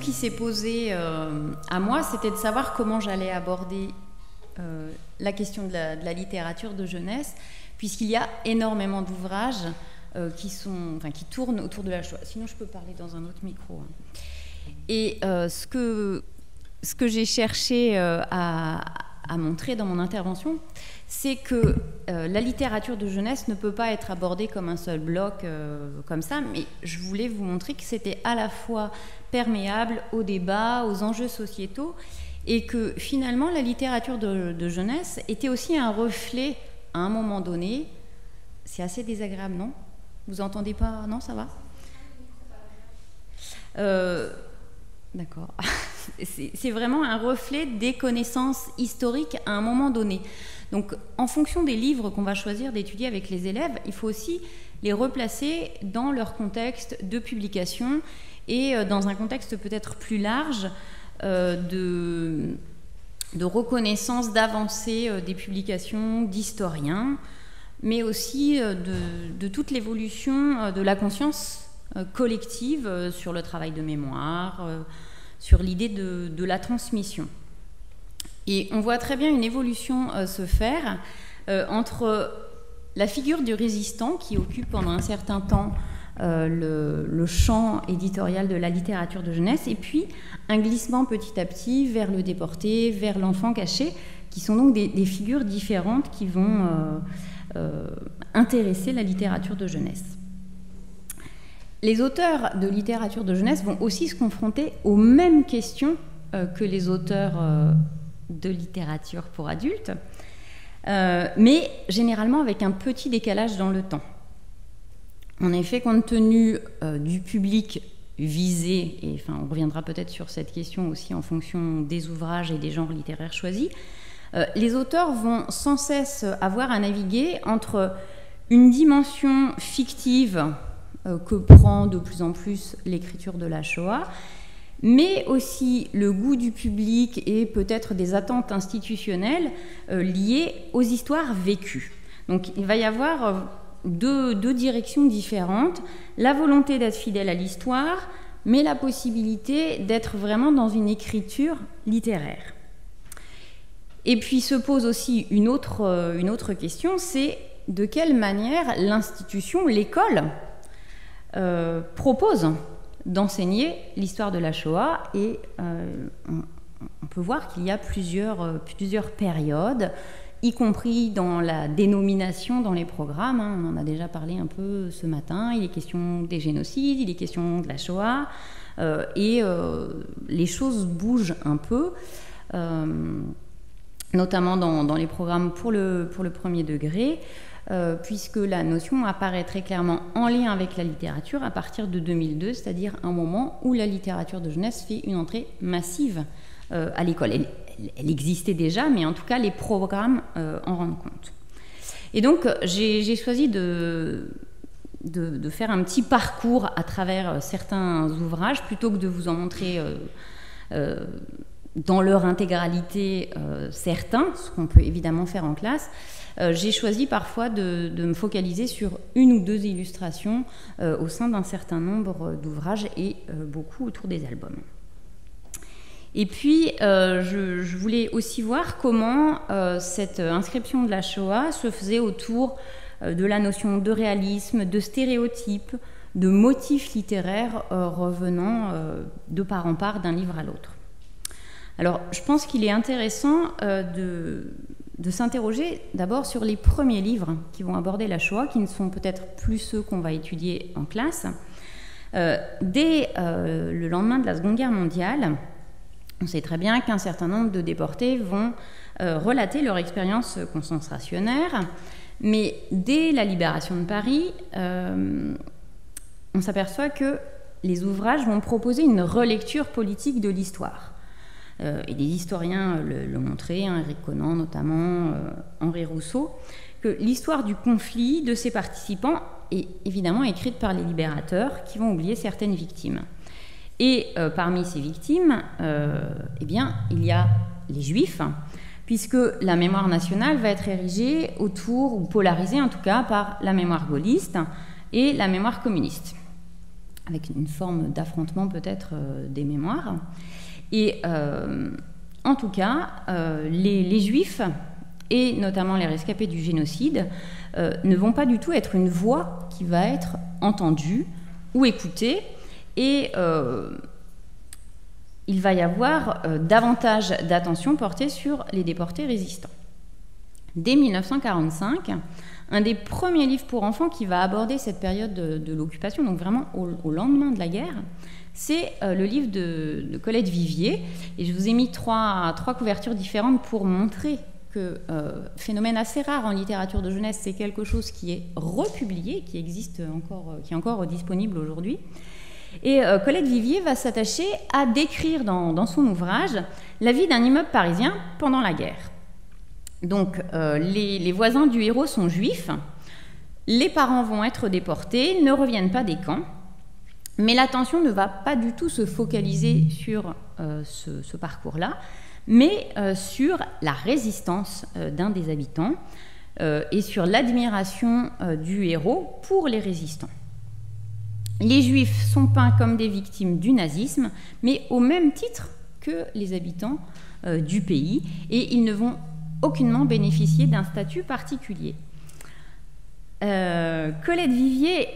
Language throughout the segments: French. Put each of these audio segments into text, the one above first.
qui s'est posée euh, à moi, c'était de savoir comment j'allais aborder euh, la question de la, littérature de jeunesse, puisqu'il y a énormément d'ouvrages euh, qui, sont, enfin, qui tournent autour de la chose. Sinon, je peux parler dans un autre micro. Hein. Et ce que, ce que j'ai cherché à, à montrer dans mon intervention, c'est que euh, la littérature de jeunesse ne peut pas être abordée comme un seul bloc euh, comme ça, mais je voulais vous montrer que c'était à la fois perméable au débat, aux enjeux sociétaux, et que finalement la littérature de, jeunesse était aussi un reflet à un moment donné. C'est assez désagréable, non Vous entendez pas Non, ça va euh, D'accord. C'est vraiment un reflet des connaissances historiques à un moment donné. Donc, en fonction des livres qu'on va choisir d'étudier avec les élèves, il faut aussi les replacer dans leur contexte de publication et euh, dans un contexte peut-être plus large euh, de, reconnaissance, d'avancée euh, des publications d'historiens, mais aussi de toute l'évolution de la conscience collective sur le travail de mémoire sur l'idée de, la transmission. Et on voit très bien une évolution euh, se faire euh, entre la figure du résistant qui occupe pendant un certain temps euh, le, champ éditorial de la littérature de jeunesse, et puis un glissement petit à petit vers le déporté, vers l'enfant caché, qui sont donc des figures différentes qui vont intéresser la littérature de jeunesse les auteurs de littérature de jeunesse vont aussi se confronter aux mêmes questions euh, que les auteurs euh, de littérature pour adultes, euh, mais généralement avec un petit décalage dans le temps. En effet, compte tenu du public visé, et enfin, on reviendra peut-être sur cette question aussi en fonction des ouvrages et des genres littéraires choisis, les auteurs vont sans cesse avoir à naviguer entre une dimension fictive, euh, que prend de plus en plus l'écriture de la Shoah, mais aussi le goût du public et peut-être des attentes institutionnelles euh, liées aux histoires vécues. Donc il va y avoir euh, deux, directions différentes, la volonté d'être fidèle à l'histoire, mais la possibilité d'être vraiment dans une écriture littéraire. Et puis se pose aussi une autre, une autre question, c'est de quelle manière l'institution, l'école, euh, propose d'enseigner l'histoire de la Shoah et euh, on, peut voir qu'il y a euh, plusieurs, périodes y compris dans la dénomination dans les programmes. Hein. on en a déjà parlé un peu ce matin. Il est question des génocides, il est question de la Shoah, et les choses bougent un peu notamment dans, les programmes pour le, pour le premier degré. Euh, puisque la notion apparaît très clairement en lien avec la littérature à partir de 2002, c'est-à-dire un moment où la littérature de jeunesse fait une entrée massive euh, à l'école. Elle, existait déjà, mais en tout cas, les programmes euh, en rendent compte. Et donc, j'ai choisi de, faire un petit parcours à travers certains ouvrages, plutôt que de vous en montrer dans leur intégralité certains, ce qu'on peut évidemment faire en classe, euh, j'ai choisi parfois de, me focaliser sur une ou deux illustrations euh, au sein d'un certain nombre euh, d'ouvrages et beaucoup autour des albums. Et puis, je, voulais aussi voir comment cette inscription de la Shoah se faisait autour de la notion de réalisme, de stéréotypes, de motifs littéraires revenant de part en part d'un livre à l'autre. Alors, je pense qu'il est intéressant de, de s'interroger d'abord sur les premiers livres qui vont aborder la Shoah, qui ne sont peut-être plus ceux qu'on va étudier en classe. Euh, dès euh, le lendemain de la Seconde Guerre mondiale, on sait très bien qu'un certain nombre de déportés vont euh, relater leur expérience concentrationnaire, mais dès la libération de Paris, on s'aperçoit que les ouvrages vont proposer une relecture politique de l'histoire. Euh, et des historiens euh, le montré, hein, Eric notamment, euh, Henri Rousseau, que l'histoire du conflit de ses participants est évidemment écrite par les libérateurs qui vont oublier certaines victimes. Et parmi ces victimes, eh bien, il y a les juifs, puisque la mémoire nationale va être érigée autour, ou polarisée en tout cas, par la mémoire gaulliste et la mémoire communiste, avec une forme d'affrontement peut-être des mémoires. Et euh, en tout cas, euh, les, juifs, et notamment les rescapés du génocide, euh, ne vont pas du tout être une voix qui va être entendue ou écoutée. Et il va y avoir davantage d'attention portée sur les déportés résistants. Dès 1945, un des premiers livres pour enfants qui va aborder cette période de, l'occupation, donc vraiment au, lendemain de la guerre, c'est euh, le livre de, Colette Vivier. Et je vous ai mis trois, couvertures différentes pour montrer que, euh, phénomène assez rare en littérature de jeunesse, c'est quelque chose qui est republié, qui existe encore, euh, qui est encore disponible aujourd'hui. Et Colette Vivier va s'attacher à décrire dans, son ouvrage la vie d'un immeuble parisien pendant la guerre. Donc, les voisins du héros sont juifs, les parents vont être déportés, ne reviennent pas des camps, mais l'attention ne va pas du tout se focaliser sur euh, ce, parcours-là, mais euh, sur la résistance euh, d'un des habitants et sur l'admiration du héros pour les résistants. Les juifs sont peints comme des victimes du nazisme, mais au même titre que les habitants du pays, et ils ne vont aucunement bénéficier d'un statut particulier. Colette Vivier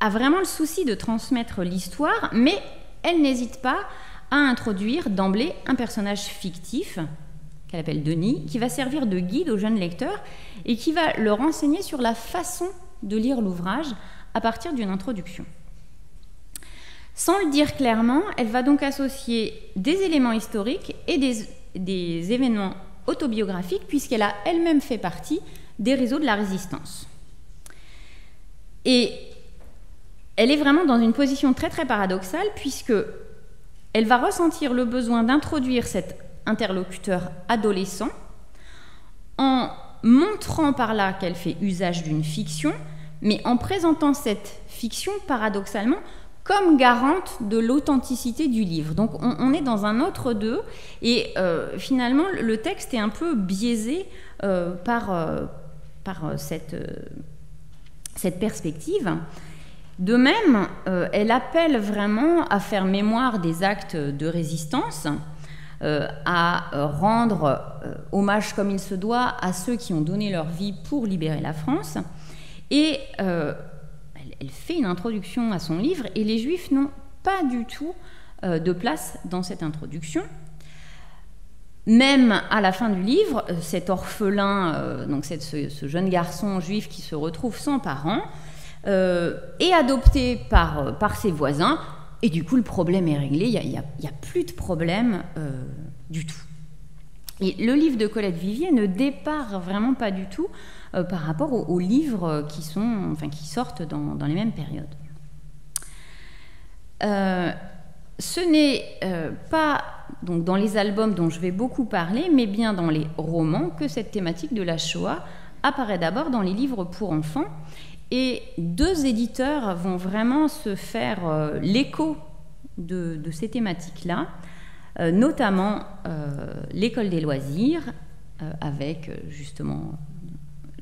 a vraiment le souci de transmettre l'histoire, mais elle n'hésite pas à introduire d'emblée un personnage fictif qu'elle appelle Denis, qui va servir de guide aux jeunes lecteurs et qui va leur enseigner sur la façon de lire l'ouvrage à partir d'une introduction. Sans le dire clairement, elle va donc associer des éléments historiques et des, des événements autobiographiques, puisqu'elle a elle-même fait partie des réseaux de la résistance. Et elle est vraiment dans une position très très paradoxale puisque elle va ressentir le besoin d'introduire cet interlocuteur adolescent en montrant par là qu'elle fait usage d'une fiction, mais en présentant cette fiction paradoxalement comme garante de l'authenticité du livre. Donc on, est dans un autre deux, et euh, finalement le texte est un peu biaisé euh, par, euh, cette perspective. De même, euh, elle appelle vraiment à faire mémoire des actes de résistance, euh, à euh, rendre hommage comme il se doit à ceux qui ont donné leur vie pour libérer la France. Et elle, fait une introduction à son livre, et les Juifs n'ont pas du tout de place dans cette introduction. Même à la fin du livre, cet orphelin, donc cette, ce, jeune garçon juif qui se retrouve sans parents, et euh, adopté par, euh, par ses voisins, et du coup le problème est réglé, il n'y a, plus de problème euh, du tout. Et le livre de Colette Vivier ne départ vraiment pas du tout par rapport aux, livres qui, sont, enfin, qui sortent dans, les mêmes périodes. ce n'est pas donc, dans les albums dont je vais beaucoup parler, mais bien dans les romans que cette thématique de la Shoah apparaît d'abord dans les livres pour enfants. Et deux éditeurs vont vraiment se faire euh, l'écho de, ces thématiques-là, euh, notamment euh, l'école des loisirs, avec justement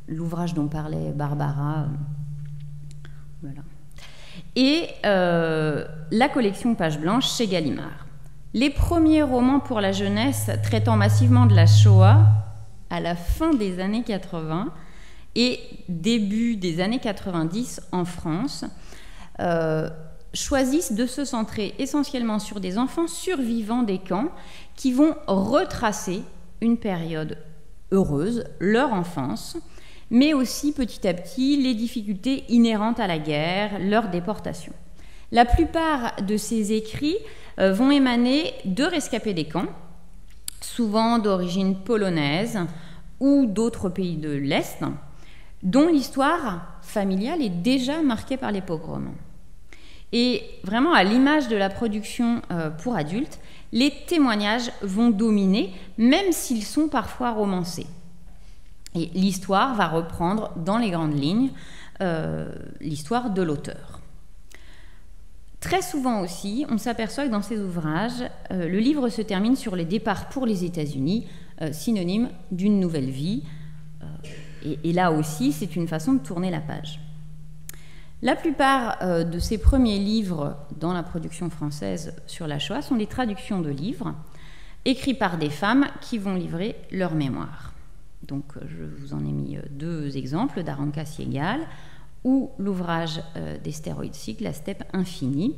l'ouvrage dont parlait Barbara. Et la collection Page Blanche chez Gallimard. Les premiers romans pour la jeunesse traitant massivement de la Shoah à la fin des années 80 et début des années 90, en France, euh, choisissent de se centrer essentiellement sur des enfants survivants des camps qui vont retracer une période heureuse, leur enfance, mais aussi petit à petit les difficultés inhérentes à la guerre, leur déportation. La plupart de ces écrits euh, vont émaner de rescapés des camps, souvent d'origine polonaise ou d'autres pays de l'Est, dont l'histoire familiale est déjà marquée par les pogroms. Et vraiment, à l'image de la production euh, pour adultes, les témoignages vont dominer, même s'ils sont parfois romancés. Et l'histoire va reprendre dans les grandes lignes euh, l'histoire de l'auteur. Très souvent aussi, on s'aperçoit que dans ces ouvrages, euh, le livre se termine sur les départs pour les États-Unis, synonyme d'une nouvelle vie, et, là aussi, c'est une façon de tourner la page. La plupart euh, de ces premiers livres dans la production française sur la Shoah sont des traductions de livres écrits par des femmes qui vont livrer leur mémoire. Donc euh, je vous en ai mis euh, deux exemples d'Aranka Siegal ou l'ouvrage des stéroïdes cycles, La steppe infinie,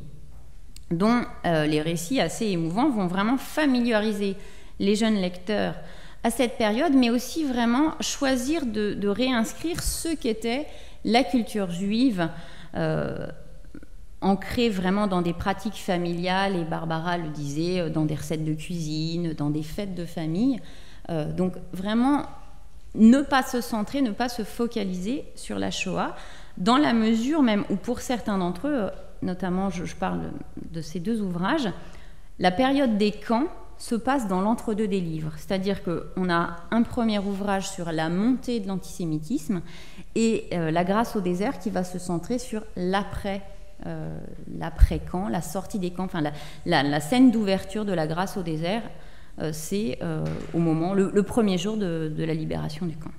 dont les récits assez émouvants vont vraiment familiariser les jeunes lecteurs à cette période, mais aussi vraiment choisir de, réinscrire ce qu'était la culture juive euh, ancrée vraiment dans des pratiques familiales, et Barbara le disait, euh, dans des recettes de cuisine, dans des fêtes de famille. Euh, donc vraiment ne pas se centrer, ne pas se focaliser sur la Shoah, dans la mesure même où pour certains d'entre eux, notamment je parle de ces deux ouvrages, la période des camps se passe dans l'entre-deux des livres. C'est-à-dire qu'on a un premier ouvrage sur la montée de l'antisémitisme et euh, La grâce au désert qui va se centrer sur l'après. Euh, l'après-camp, la sortie des camps, enfin la, scène d'ouverture de la grâce au désert, euh, c'est au moment, le, premier jour de, la libération du camp.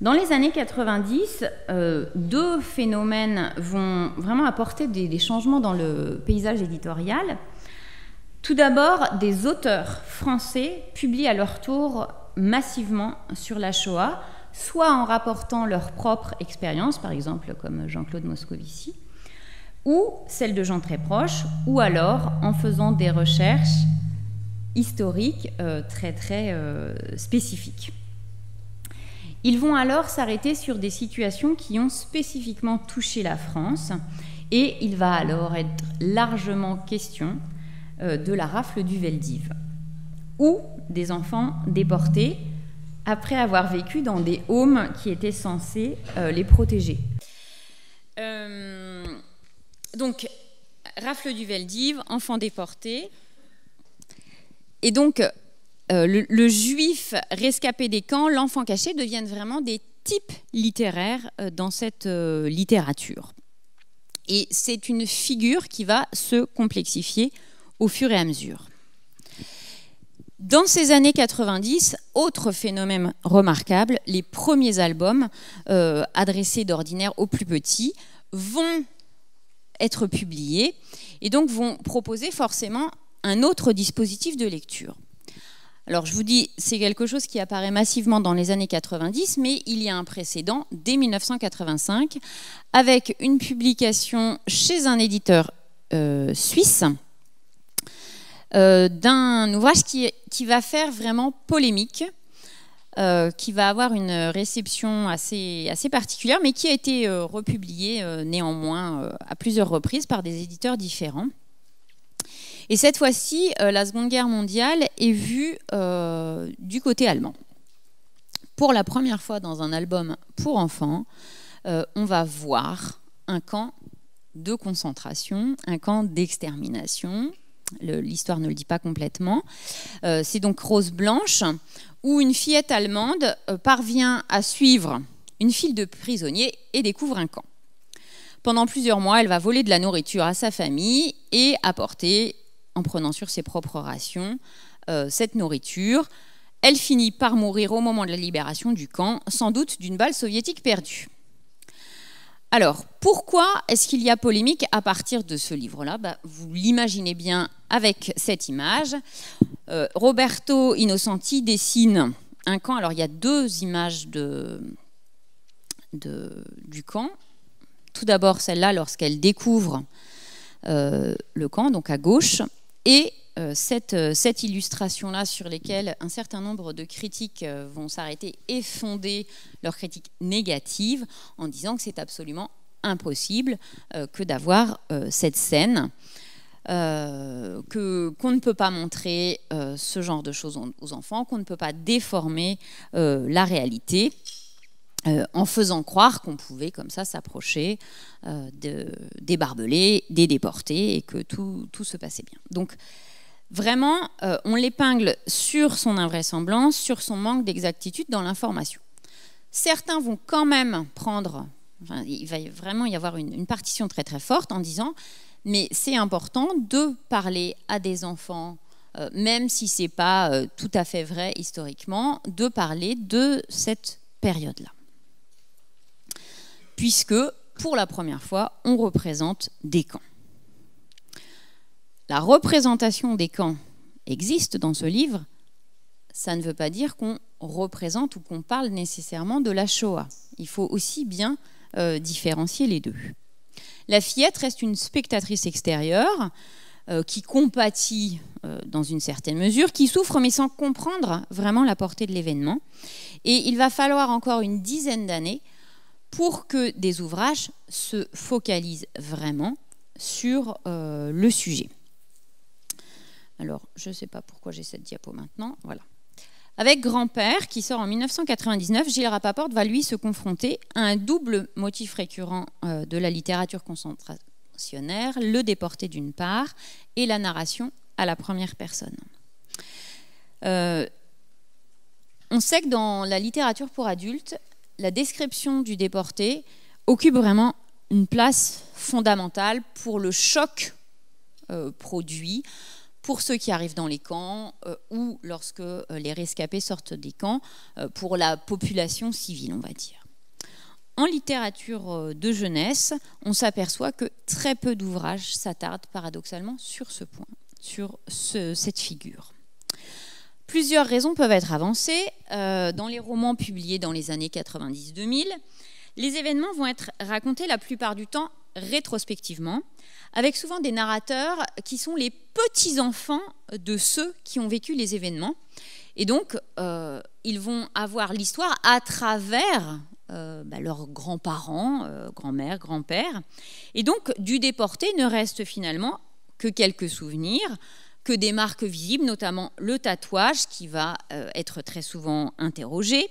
Dans les années 90, deux phénomènes vont vraiment apporter des, changements dans le paysage éditorial. Tout d'abord, des auteurs français publient à leur tour massivement sur la Shoah, soit en rapportant leur propre expérience, par exemple comme Jean-Claude Moscovici, ou celle de gens très proches, ou alors en faisant des recherches historiques euh, très très euh, spécifiques. Ils vont alors s'arrêter sur des situations qui ont spécifiquement touché la France, et il va alors être largement question euh, de la rafle du Veldiv, ou des enfants déportés après avoir vécu dans des homes qui étaient censés euh, les protéger. Euh, donc, rafle du Veldiv, enfants déportés. Et donc, le, juif rescapé des camps, l'enfant caché, deviennent vraiment des types littéraires dans cette littérature. Et c'est une figure qui va se complexifier au fur et à mesure. Dans ces années 90, autre phénomène remarquable, les premiers albums euh, adressés d'ordinaire aux plus petits vont être publiés et donc vont proposer forcément un autre dispositif de lecture. Alors je vous dis, c'est quelque chose qui apparaît massivement dans les années 90, mais il y a un précédent dès 1985 avec une publication chez un éditeur euh, suisse euh, d'un ouvrage qui, va faire vraiment polémique, euh, qui va avoir une réception assez, particulière, mais qui a été euh, republié néanmoins à plusieurs reprises par des éditeurs différents. Et cette fois-ci, la Seconde Guerre mondiale est vue du côté allemand. Pour la première fois dans un album pour enfants, on va voir un camp de concentration, un camp d'extermination, l'histoire ne le dit pas complètement. Euh, c'est donc Rose Blanche, où une fillette allemande euh, parvient à suivre une file de prisonniers et découvre un camp. Pendant plusieurs mois, elle va voler de la nourriture à sa famille et apporter, en prenant sur ses propres rations, euh, cette nourriture. Elle finit par mourir au moment de la libération du camp, sans doute d'une balle soviétique perdue. Alors, pourquoi est-ce qu'il y a polémique à partir de ce livre-là bah, Vous l'imaginez bien avec cette image. Euh, Roberto Innocenti dessine un camp. Alors, il y a deux images de, du camp. Tout d'abord, celle-là, lorsqu'elle découvre euh, le camp, donc à gauche, et euh, euh, cette, illustration-là sur lesquelles un certain nombre de critiques euh, vont s'arrêter et fonder leurs critiques négatives en disant que c'est absolument impossible que d'avoir cette scène. que qu'on ne peut pas montrer ce genre de choses aux enfants, qu'on ne peut pas déformer la réalité en faisant croire qu'on pouvait comme ça s'approcher des barbelés, des déportés et que tout, se passait bien. Donc Vraiment, euh, on l'épingle sur son invraisemblance, sur son manque d'exactitude dans l'information. Certains vont quand même prendre, il va vraiment y avoir une, partition très très forte en disant, mais c'est important de parler à des enfants euh, même si ce n'est pas euh, tout à fait vrai historiquement, de parler de cette période-là. Puisque, pour la première fois, on représente des camps la représentation des camps existe dans ce livre, ça ne veut pas dire qu'on représente ou qu'on parle nécessairement de la Shoah. Il faut aussi bien euh, différencier les deux. La fillette reste une spectatrice extérieure euh, qui compatit euh, dans une certaine mesure, qui souffre mais sans comprendre vraiment la portée de l'événement. Et il va falloir encore une dizaine d'années pour que des ouvrages se focalisent vraiment sur le sujet. Alors, je ne sais pas pourquoi j'ai cette diapo maintenant. Voilà. Avec Grand-père, qui sort en 1999, Gilles Rapaport va lui se confronter à un double motif récurrent euh, de la littérature concentrationnaire, le déporté d'une part et la narration à la première personne. Euh, on sait que dans la littérature pour adultes, la description du déporté occupe vraiment une place fondamentale pour le choc euh, produit, pour ceux qui arrivent dans les camps euh, ou lorsque euh, les rescapés sortent des camps, euh, pour la population civile, on va dire. En littérature de jeunesse, on s'aperçoit que très peu d'ouvrages s'attardent paradoxalement sur ce point, sur cette figure. Plusieurs raisons peuvent être avancées. dans les romans publiés dans les années 90-2000, les événements vont être racontés la plupart du temps rétrospectivement, avec souvent des narrateurs qui sont les petits-enfants de ceux qui ont vécu les événements. Et donc, euh, ils vont avoir l'histoire à travers euh, bah, leurs grands-parents, euh, grand-mère, grand-père. Et donc, du déporté ne reste finalement que quelques souvenirs, que des marques visibles, notamment le tatouage qui va être très souvent interrogé.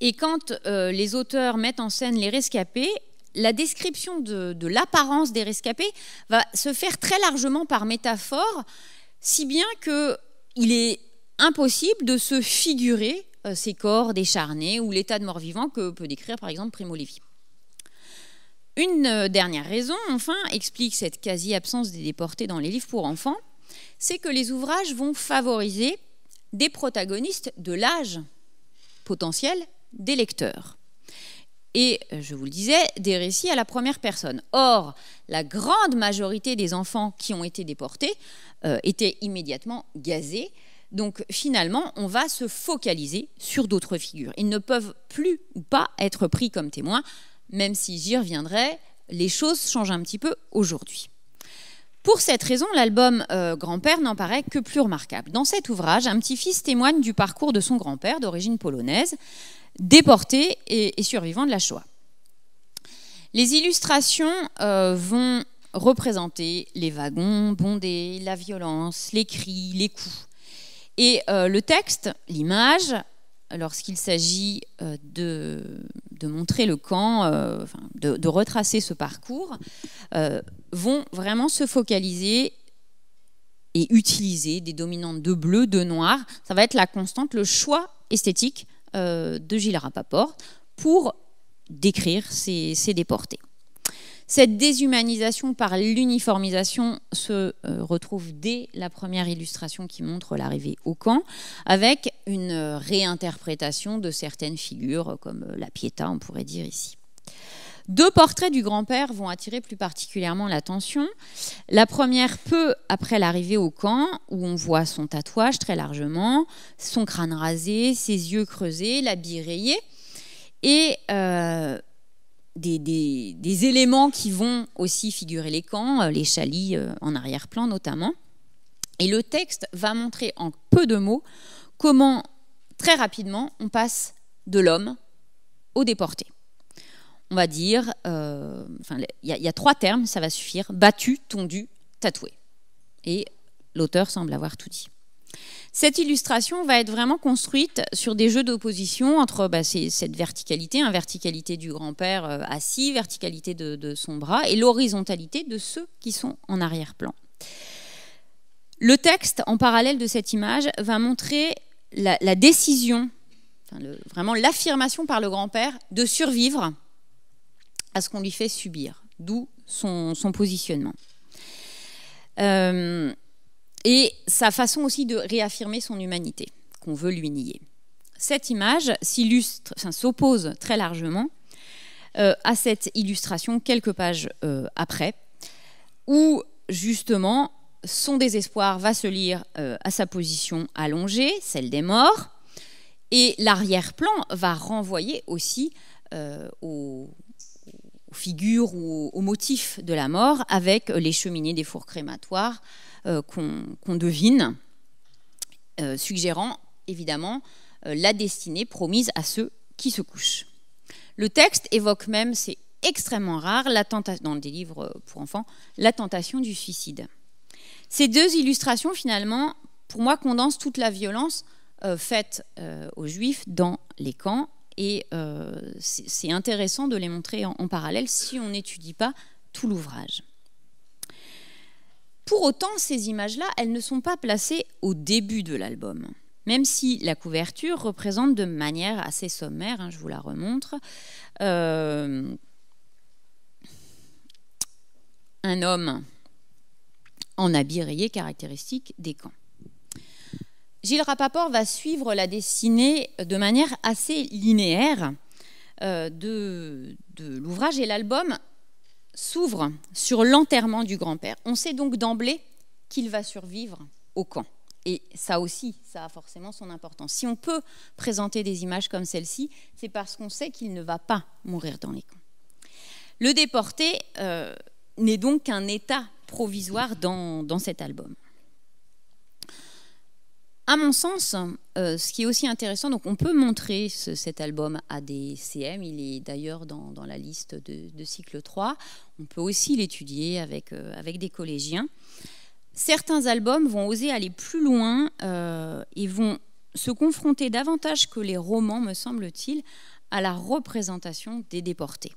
Et quand les auteurs mettent en scène les rescapés, la description de, l'apparence des rescapés va se faire très largement par métaphore, si bien qu'il est impossible de se figurer euh, ces corps décharnés ou l'état de mort-vivant que peut décrire par exemple Primo Levi. Une euh, dernière raison, enfin, explique cette quasi-absence des déportés dans les livres pour enfants, c'est que les ouvrages vont favoriser des protagonistes de l'âge potentiel des lecteurs et, euh, je vous le disais, des récits à la première personne. Or, la grande majorité des enfants qui ont été déportés euh, étaient immédiatement gazés. Donc finalement, on va se focaliser sur d'autres figures. Ils ne peuvent plus ou pas être pris comme témoins, même si j'y reviendrai, les choses changent un petit peu aujourd'hui. Pour cette raison, l'album euh, Grand-père n'en paraît que plus remarquable. Dans cet ouvrage, un petit-fils témoigne du parcours de son grand-père d'origine polonaise, déporté et, survivant de la Shoah. Les illustrations euh, vont représenter les wagons bondés, la violence, les cris, les coups. Et euh, le texte, l'image, lorsqu'il s'agit de, montrer le camp, de, retracer ce parcours, vont vraiment se focaliser et utiliser des dominantes de bleu, de noir. Ça va être la constante, le choix esthétique euh, de Gilles Rapaport pour décrire ces, ces déportés. Cette déshumanisation par l'uniformisation se euh, retrouve dès la première illustration qui montre l'arrivée au camp, avec une euh, réinterprétation de certaines figures, comme la Pietà, on pourrait dire ici. Deux portraits du grand-père vont attirer plus particulièrement l'attention. La première, peu après l'arrivée au camp, où on voit son tatouage très largement, son crâne rasé, ses yeux creusés, l'habit rayé, et euh, des, éléments qui vont aussi figurer les camps, euh, les chalis euh, en arrière-plan notamment. Et le texte va montrer en peu de mots comment très rapidement on passe de l'homme au déporté on va dire, euh, il y, a trois termes, ça va suffire, battu, tondu, tatoué. Et l'auteur semble avoir tout dit. Cette illustration va être vraiment construite sur des jeux d'opposition entre bah, cette verticalité, hein, verticalité du grand-père euh, assis, verticalité de, son bras, et l'horizontalité de ceux qui sont en arrière-plan. Le texte, en parallèle de cette image, va montrer la, décision, vraiment l'affirmation par le grand-père de survivre à ce qu'on lui fait subir, d'où son, positionnement. Euh, et sa façon aussi de réaffirmer son humanité, qu'on veut lui nier. Cette image s'oppose très largement euh, à cette illustration quelques pages euh, après, où justement son désespoir va se lire à sa position allongée, celle des morts, et l'arrière-plan va renvoyer aussi au, figure ou au motif de la mort avec les cheminées des fours crématoires euh, qu'on devine, euh, suggérant évidemment euh, la destinée promise à ceux qui se couchent. Le texte évoque même, c'est extrêmement rare, la dans des livres pour enfants, la tentation du suicide. Ces deux illustrations, finalement, pour moi, condensent toute la violence faite aux Juifs dans les camps et euh, c'est intéressant de les montrer en, parallèle si on n'étudie pas tout l'ouvrage. Pour autant, ces images-là, elles ne sont pas placées au début de l'album. Même si la couverture représente de manière assez sommaire, hein, je vous la remontre, euh, un homme en habit rayé caractéristique des camps. Gilles Rapaport va suivre la dessinée de manière assez linéaire euh, de, de l'ouvrage et l'album s'ouvre sur l'enterrement du grand-père. On sait donc d'emblée qu'il va survivre au camp. Et ça aussi, ça a forcément son importance. Si on peut présenter des images comme celle-ci, c'est parce qu'on sait qu'il ne va pas mourir dans les camps. Le déporté euh, n'est donc qu'un état provisoire dans cet album. À mon sens, euh, ce qui est aussi intéressant, donc on peut montrer cet album à des CM, il est d'ailleurs dans, la liste de, cycle 3, on peut aussi l'étudier avec, euh, avec des collégiens. Certains albums vont oser aller plus loin euh, et vont se confronter davantage que les romans, me semble-t-il, à la représentation des déportés.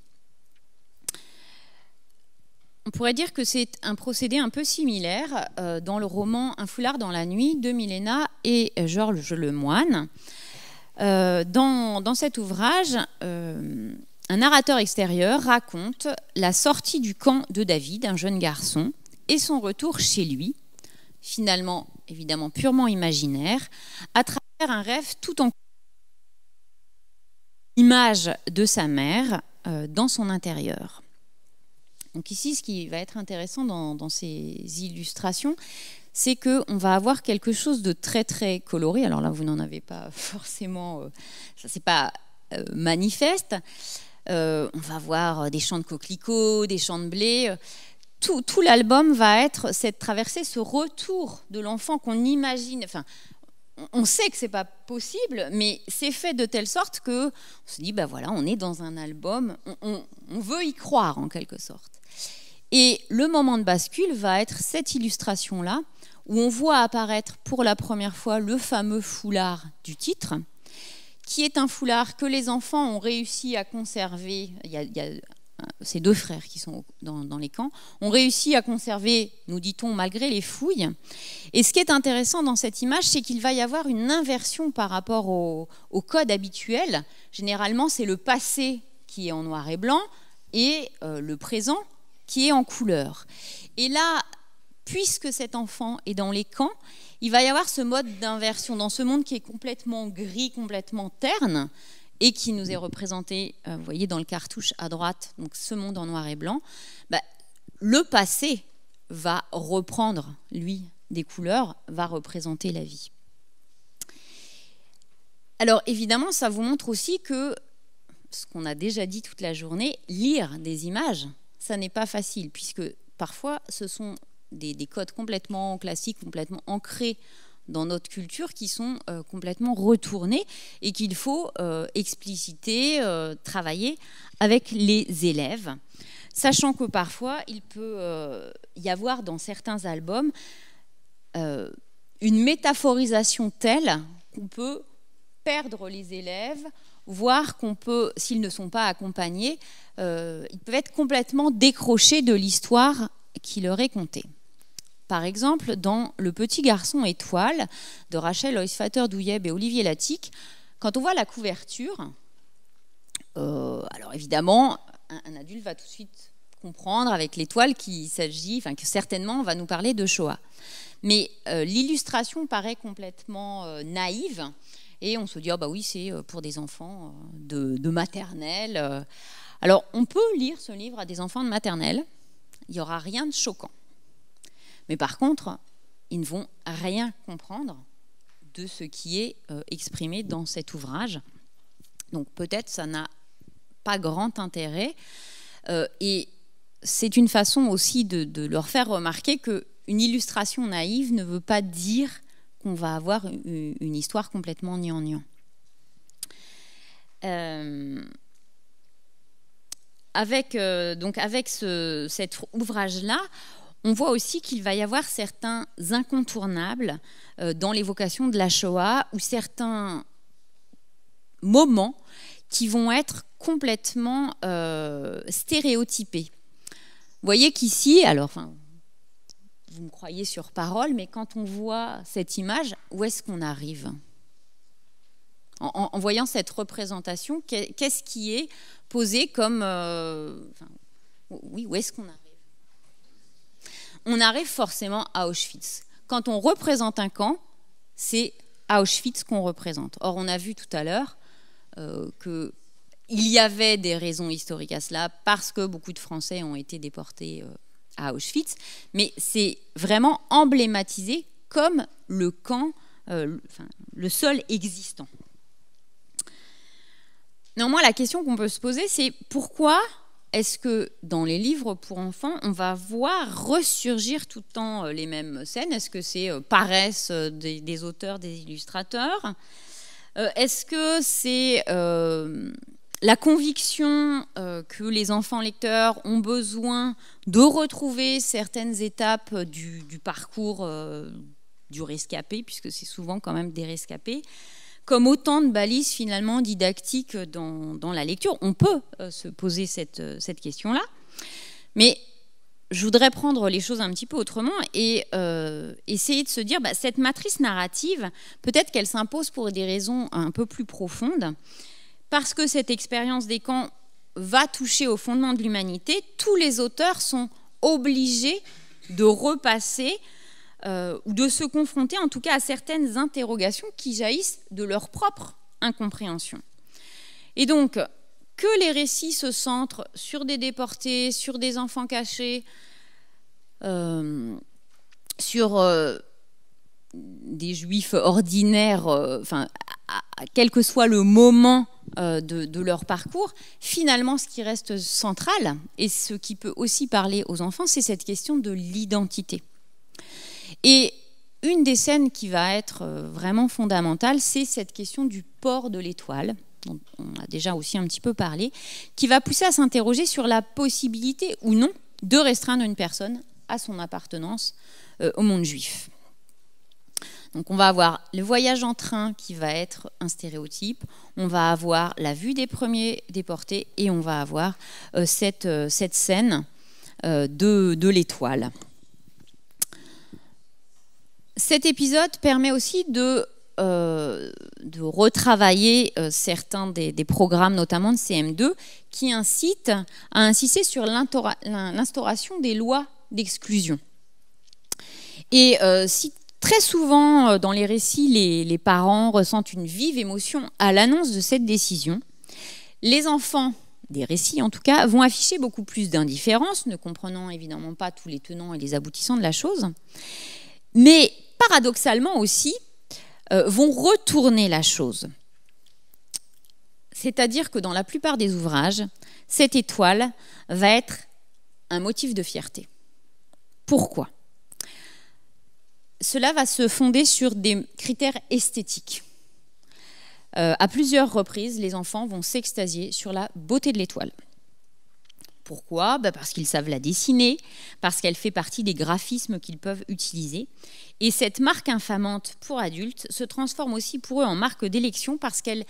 On pourrait dire que c'est un procédé un peu similaire euh, dans le roman Un foulard dans la nuit de Milena et euh, Georges Lemoine. Euh, dans, cet ouvrage, un narrateur extérieur raconte la sortie du camp de David, un jeune garçon, et son retour chez lui, finalement évidemment purement imaginaire, à travers un rêve tout en image de sa mère dans son intérieur. Donc ici, ce qui va être intéressant dans, ces illustrations, c'est qu'on va avoir quelque chose de très très coloré. Alors là, vous n'en avez pas forcément, euh, ça c'est pas euh, manifeste. Euh, on va voir des champs de coquelicots, des champs de blé. Tout, l'album va être cette traversée, ce retour de l'enfant qu'on imagine. Enfin, on sait que c'est pas possible, mais c'est fait de telle sorte que on se dit, ben voilà, on est dans un album, on veut y croire en quelque sorte. Et le moment de bascule va être cette illustration-là, où on voit apparaître pour la première fois le fameux foulard du titre, qui est un foulard que les enfants ont réussi à conserver. Il y a, ces deux frères qui sont dans, les camps, ont réussi à conserver, nous dit-on, malgré les fouilles. Et ce qui est intéressant dans cette image, c'est qu'il va y avoir une inversion par rapport au, code habituel. Généralement, c'est le passé qui est en noir et blanc et euh, le présent qui est en couleur. Et là, puisque cet enfant est dans les camps, il va y avoir ce mode d'inversion dans ce monde qui est complètement gris, complètement terne, et qui nous est représenté, euh, vous voyez, dans le cartouche à droite, donc ce monde en noir et blanc. Bah, le passé va reprendre, lui, des couleurs, va représenter la vie. Alors évidemment, ça vous montre aussi que, ce qu'on a déjà dit toute la journée, lire des images, ça n'est pas facile, puisque parfois, ce sont des, codes complètement classiques, complètement ancrés dans notre culture, qui sont euh, complètement retournés et qu'il faut euh, expliciter, euh, travailler avec les élèves, sachant que parfois, il peut y avoir dans certains albums une métaphorisation telle qu'on peut perdre les élèves voir qu'on peut, s'ils ne sont pas accompagnés, euh, ils peuvent être complètement décrochés de l'histoire qui leur est contée. Par exemple, dans Le petit garçon étoile de Rachel Oisfater Douyeb et Olivier Latique, quand on voit la couverture, euh, alors évidemment, un, adulte va tout de suite comprendre avec l'étoile qu'il s'agit, enfin que certainement on va nous parler de Shoah. Mais euh, l'illustration paraît complètement naïve et on se dit, ah bah oui, c'est euh, pour des enfants euh, de, maternelle. Euh. Alors, on peut lire ce livre à des enfants de maternelle. Il n'y aura rien de choquant. Mais par contre, ils ne vont rien comprendre de ce qui est exprimé dans cet ouvrage. Donc peut-être ça n'a pas grand intérêt. et c'est une façon aussi de, de leur faire remarquer qu'une illustration naïve ne veut pas dire on va avoir une histoire complètement gnangnang. Euh, avec, euh, donc avec cet ouvrage-là, on voit aussi qu'il va y avoir certains incontournables euh, dans l'évocation de la Shoah ou certains moments qui vont être complètement euh, stéréotypés. Vous voyez qu'ici, alors, vous me croyez sur parole, mais quand on voit cette image, où est-ce qu'on arrive en, voyant cette représentation, qu'est-ce qui est posé comme... Euh, oui, où est-ce qu'on arrive On arrive forcément à Auschwitz. Quand on représente un camp, c'est Auschwitz qu'on représente. Or, on a vu tout à l'heure euh, que il y avait des raisons historiques à cela parce que beaucoup de Français ont été déportés. Euh, à Auschwitz, mais c'est vraiment emblématisé comme le camp, euh, le, seul sol existant. Néanmoins, la question qu'on peut se poser, c'est pourquoi est-ce que dans les livres pour enfants, on va voir ressurgir tout le temps euh, les mêmes scènes Est-ce que c'est euh, paresse des, auteurs, des illustrateurs Est-ce que c'est la conviction euh, que les enfants lecteurs ont besoin de retrouver certaines étapes du, parcours euh, du rescapé, puisque c'est souvent quand même des rescapés, comme autant de balises finalement didactiques dans, la lecture. On peut euh, se poser cette, question-là. Mais je voudrais prendre les choses un petit peu autrement et essayer de se dire, bah, cette matrice narrative, peut-être qu'elle s'impose pour des raisons un peu plus profondes parce que cette expérience des camps va toucher au fondement de l'humanité, tous les auteurs sont obligés de repasser euh, ou de se confronter en tout cas à certaines interrogations qui jaillissent de leur propre incompréhension. Et donc, que les récits se centrent sur des déportés, sur des enfants cachés, euh, sur euh, des juifs ordinaires, euh, quel que soit le moment euh, de, leur parcours, finalement, ce qui reste central et ce qui peut aussi parler aux enfants, c'est cette question de l'identité. Et une des scènes qui va être euh, vraiment fondamentale, c'est cette question du port de l'étoile, on a déjà aussi un petit peu parlé, qui va pousser à s'interroger sur la possibilité ou non de restreindre une personne à son appartenance au monde juif. Donc on va avoir le voyage en train qui va être un stéréotype, on va avoir la vue des premiers déportés et on va avoir euh, cette, euh, cette, scène euh, de, l'étoile. Cet épisode permet aussi de, de retravailler certains des, programmes, notamment de CM2, qui incitent à insister sur l'instauration des lois d'exclusion. Et si Très souvent, euh, dans les récits, les, parents ressentent une vive émotion à l'annonce de cette décision. Les enfants des récits en tout cas, vont afficher beaucoup plus d'indifférence, ne comprenant évidemment pas tous les tenants et les aboutissants de la chose, mais paradoxalement aussi euh, vont retourner la chose. C'est-à-dire que dans la plupart des ouvrages, cette étoile va être un motif de fierté. Pourquoi cela va se fonder sur des critères esthétiques. Euh, à plusieurs reprises, les enfants vont s'extasier sur la beauté de l'étoile. Pourquoi bah, Parce qu'ils savent la dessiner, parce qu'elle fait partie des graphismes qu'ils peuvent utiliser. Et cette marque infamante pour adultes se transforme aussi pour eux en marque d'élection parce qu'elle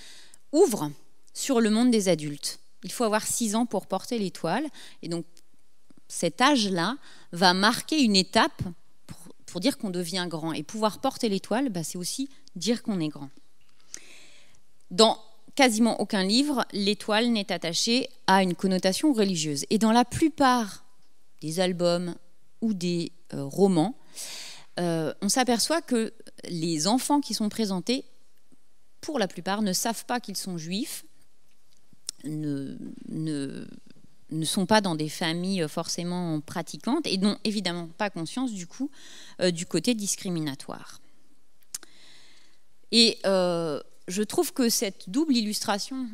ouvre sur le monde des adultes. Il faut avoir 6 ans pour porter l'étoile. Et donc cet âge-là va marquer une étape pour dire qu'on devient grand. Et pouvoir porter l'étoile, bah, c'est aussi dire qu'on est grand. Dans quasiment aucun livre, l'étoile n'est attachée à une connotation religieuse. Et dans la plupart des albums ou des euh, romans, euh, on s'aperçoit que les enfants qui sont présentés, pour la plupart, ne savent pas qu'ils sont juifs, ne ne sont pas dans des familles euh, forcément pratiquantes et n'ont évidemment pas conscience du coup euh, du côté discriminatoire. Et euh, je trouve que cette double illustration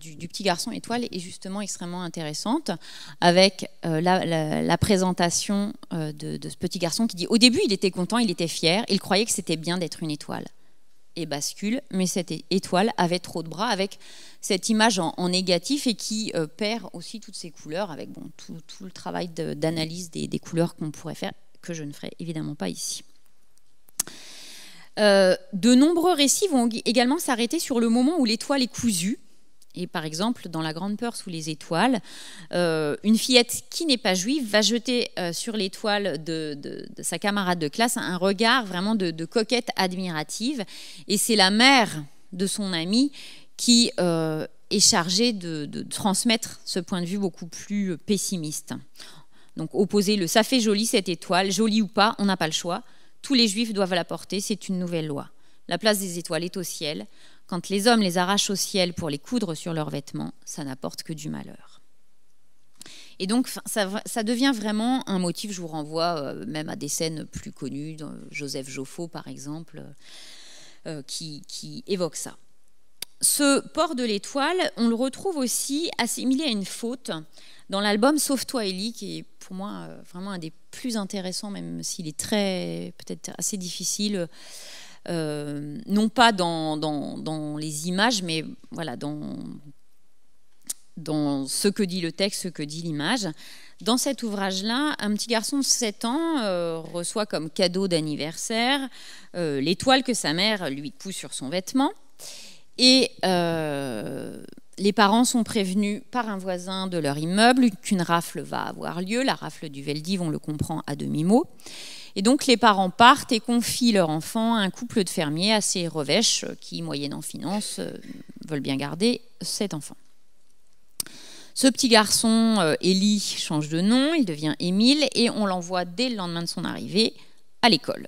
du, petit garçon étoile est justement extrêmement intéressante avec la, présentation de ce petit garçon qui dit au début il était content, il était fier, il croyait que c'était bien d'être une étoile et bascule, mais cette étoile avait trop de bras, avec cette image en, négatif et qui euh, perd aussi toutes ses couleurs, avec bon, tout, le travail d'analyse des, couleurs qu'on pourrait faire, que je ne ferai évidemment pas ici. Euh, de nombreux récits vont également s'arrêter sur le moment où l'étoile est cousue, et par exemple, dans La Grande Peur sous les étoiles, euh, une fillette qui n'est pas juive va jeter euh, sur l'étoile de, sa camarade de classe un regard vraiment de, coquette admirative. Et c'est la mère de son amie qui euh, est chargée de, transmettre ce point de vue beaucoup plus pessimiste. Donc opposer le ⁇ ça fait joli cette étoile, jolie ou pas, on n'a pas le choix, tous les juifs doivent la porter, c'est une nouvelle loi. La place des étoiles est au ciel, quand les hommes les arrachent au ciel pour les coudre sur leurs vêtements, ça n'apporte que du malheur. Et donc, ça, devient vraiment un motif. Je vous renvoie euh, même à des scènes plus connues, Joseph Joffo, par exemple, euh, qui, évoque ça. Ce port de l'étoile, on le retrouve aussi assimilé à une faute dans l'album Sauve-toi Ellie, qui est pour moi euh, vraiment un des plus intéressants, même s'il est très, peut-être assez difficile euh, non pas dans, les images, mais voilà, dans, ce que dit le texte, ce que dit l'image. Dans cet ouvrage-là, un petit garçon de 7 ans euh, reçoit comme cadeau d'anniversaire euh, l'étoile que sa mère lui pousse sur son vêtement. Et les parents sont prévenus par un voisin de leur immeuble qu'une rafle va avoir lieu. La rafle du Veldiv, on le comprend à demi-mot. Et donc les parents partent et confient leur enfant à un couple de fermiers assez revêches euh, qui, moyennant finance, euh, veulent bien garder cet enfant. Ce petit garçon, euh, Élie, change de nom, il devient Émile et on l'envoie dès le lendemain de son arrivée à l'école.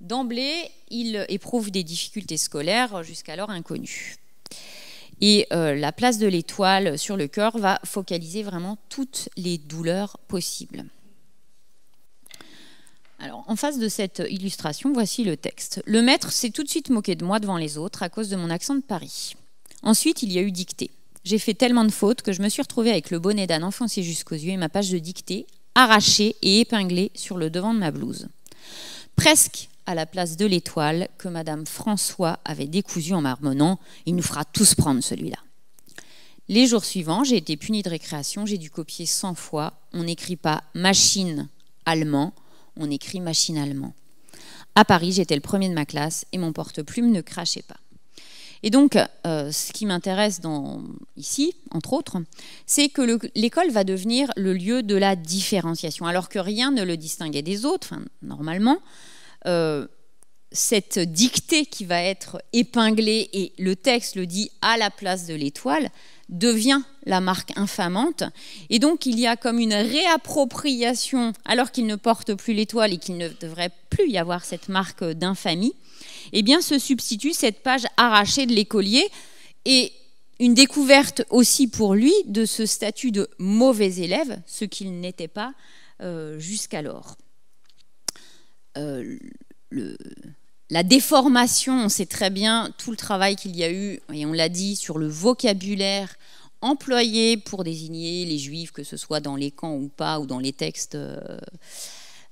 D'emblée, il éprouve des difficultés scolaires jusqu'alors inconnues. Et la place de l'étoile sur le cœur va focaliser vraiment toutes les douleurs possibles. Alors, en face de cette illustration, voici le texte. Le maître s'est tout de suite moqué de moi devant les autres à cause de mon accent de Paris. Ensuite, il y a eu dictée. J'ai fait tellement de fautes que je me suis retrouvée avec le bonnet d'âne enfoncé jusqu'aux yeux et ma page de dictée arrachée et épinglée sur le devant de ma blouse. Presque à la place de l'étoile que Madame François avait décousue en marmonnant Il nous fera tous prendre celui-là. Les jours suivants, j'ai été punie de récréation, j'ai dû copier 100 fois. On n'écrit pas machine allemand, on écrit machinalement. À Paris, j'étais le premier de ma classe et mon porte-plume ne crachait pas. Et donc, euh, ce qui m'intéresse ici, entre autres, c'est que l'école va devenir le lieu de la différenciation. Alors que rien ne le distinguait des autres, normalement, euh, cette dictée qui va être épinglée, et le texte le dit à la place de l'étoile, devient la marque infamante. Et donc il y a comme une réappropriation, alors qu'il ne porte plus l'étoile et qu'il ne devrait plus y avoir cette marque d'infamie, et eh bien se substitue cette page arrachée de l'écolier et une découverte aussi pour lui de ce statut de mauvais élève, ce qu'il n'était pas euh, jusqu'alors. Euh, le la déformation, on sait très bien tout le travail qu'il y a eu, et on l'a dit, sur le vocabulaire employé pour désigner les juifs, que ce soit dans les camps ou pas, ou dans les textes, euh,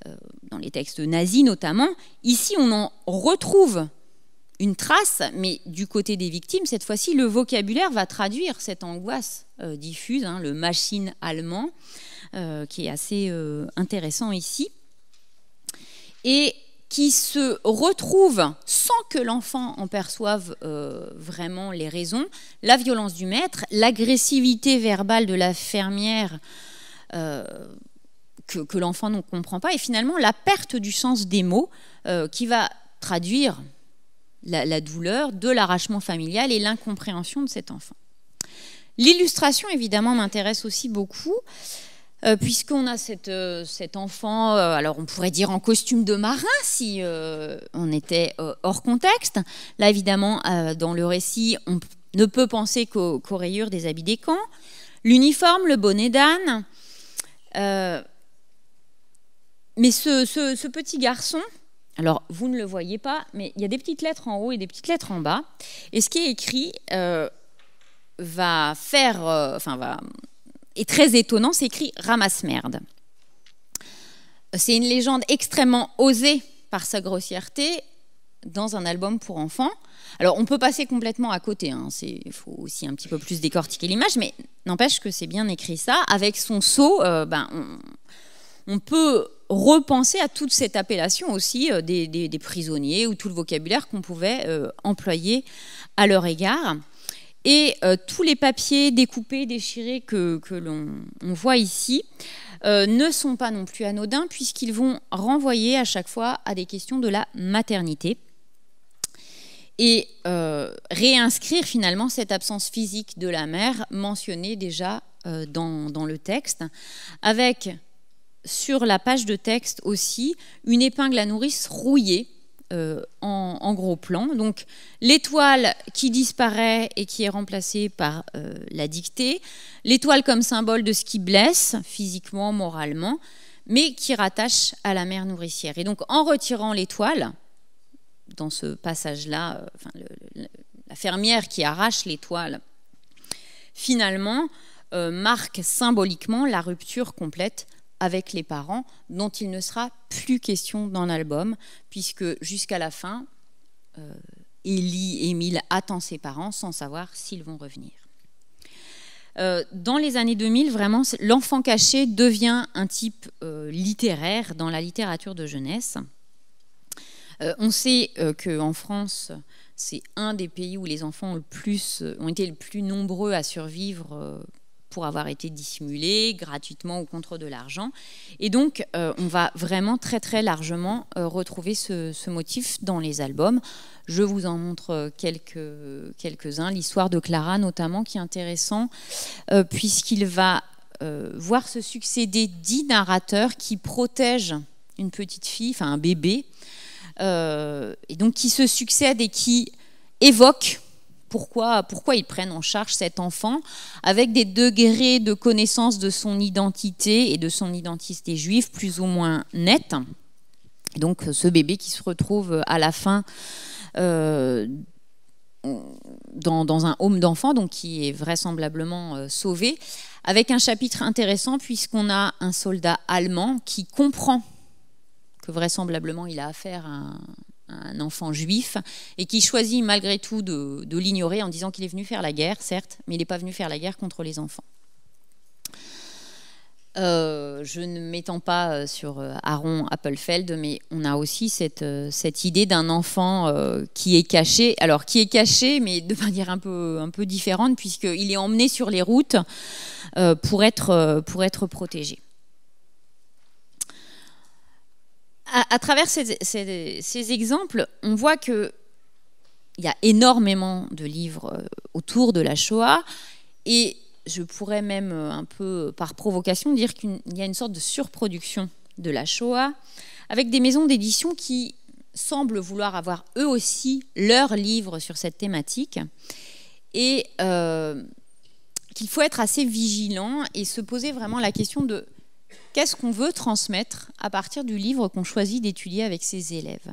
euh, dans les textes nazis notamment. Ici, on en retrouve une trace, mais du côté des victimes, cette fois-ci, le vocabulaire va traduire cette angoisse euh, diffuse, hein, le machine allemand, qui est assez intéressant ici. Et qui se retrouvent sans que l'enfant en perçoive euh, vraiment les raisons, la violence du maître, l'agressivité verbale de la fermière euh, que, l'enfant ne comprend pas, et finalement la perte du sens des mots euh, qui va traduire la, la douleur de l'arrachement familial et l'incompréhension de cet enfant. L'illustration, évidemment, m'intéresse aussi beaucoup. Euh, puisqu'on a cette, euh, cet enfant, euh, alors on pourrait dire en costume de marin si on était hors contexte. Là, évidemment, dans le récit, on ne peut penser qu'aux rayures des habits des camps. L'uniforme, le bonnet d'âne. mais ce, ce, petit garçon, alors vous ne le voyez pas, mais il y a des petites lettres en haut et des petites lettres en bas. Et ce qui est écrit va faire, enfin va et très étonnant, c'est écrit ramasse-merde. C'est une légende extrêmement osée par sa grossièreté dans un album pour enfants. Alors on peut passer complètement à côté, hein. il faut aussi un petit peu plus décortiquer l'image, mais n'empêche que c'est bien écrit ça. Avec son sceau, euh, ben, on, peut repenser à toute cette appellation aussi euh, des, prisonniers ou tout le vocabulaire qu'on pouvait euh, employer à leur égard. Et euh, tous les papiers découpés, déchirés que, l'on voit ici euh, ne sont pas non plus anodins puisqu'ils vont renvoyer à chaque fois à des questions de la maternité et euh, réinscrire finalement cette absence physique de la mère mentionnée déjà dans le texte, avec sur la page de texte aussi une épingle à nourrice rouillée euh, en, gros plan. Donc l'étoile qui disparaît et qui est remplacée par euh, la dictée, l'étoile comme symbole de ce qui blesse physiquement, moralement, mais qui rattache à la mère nourricière. Et donc en retirant l'étoile, dans ce passage-là, euh, la fermière qui arrache l'étoile, finalement, marque symboliquement la rupture complète avec les parents, dont il ne sera plus question dans l'album, puisque jusqu'à la fin, euh, et Émile attend ses parents sans savoir s'ils vont revenir. Euh, dans les années 2000, vraiment, l'enfant caché devient un type euh, littéraire dans la littérature de jeunesse. Euh, on sait qu'en France, c'est un des pays où les enfants le plus, ont été le plus nombreux à survivre pour avoir été dissimulé gratuitement ou contre de l'argent. Et donc, euh, on va vraiment très très largement euh, retrouver ce, motif dans les albums. Je vous en montre euh, quelques-uns. L'histoire de Clara notamment, qui est intéressant, puisqu'il va voir se succéder dix narrateurs qui protègent une petite fille, enfin un bébé, et donc qui se succèdent et qui évoquent pourquoi, ils prennent en charge cet enfant avec des degrés de connaissance de son identité et de son identité juive plus ou moins nette Donc ce bébé qui se retrouve à la fin euh, dans, un home d'enfants, donc qui est vraisemblablement euh, sauvé, avec un chapitre intéressant puisqu'on a un soldat allemand qui comprend que vraisemblablement il a affaire à un, un enfant juif et qui choisit malgré tout de, l'ignorer en disant qu'il est venu faire la guerre, certes, mais il n'est pas venu faire la guerre contre les enfants. Euh, je ne m'étends pas euh, sur euh, Aaron Appelfeld, mais on a aussi cette, idée d'un enfant qui est caché, alors qui est caché, mais de manière un peu, différente, puisqu'il est emmené sur les routes pour être protégé. à, travers ces, exemples, on voit que il y a énormément de livres euh, autour de la Shoah et je pourrais même euh, un peu par provocation dire qu'il y a une sorte de surproduction de la Shoah avec des maisons d'édition qui semblent vouloir avoir eux aussi leurs livres sur cette thématique et euh, qu'il faut être assez vigilant et se poser vraiment la question de Qu'est-ce qu'on veut transmettre à partir du livre qu'on choisit d'étudier avec ses élèves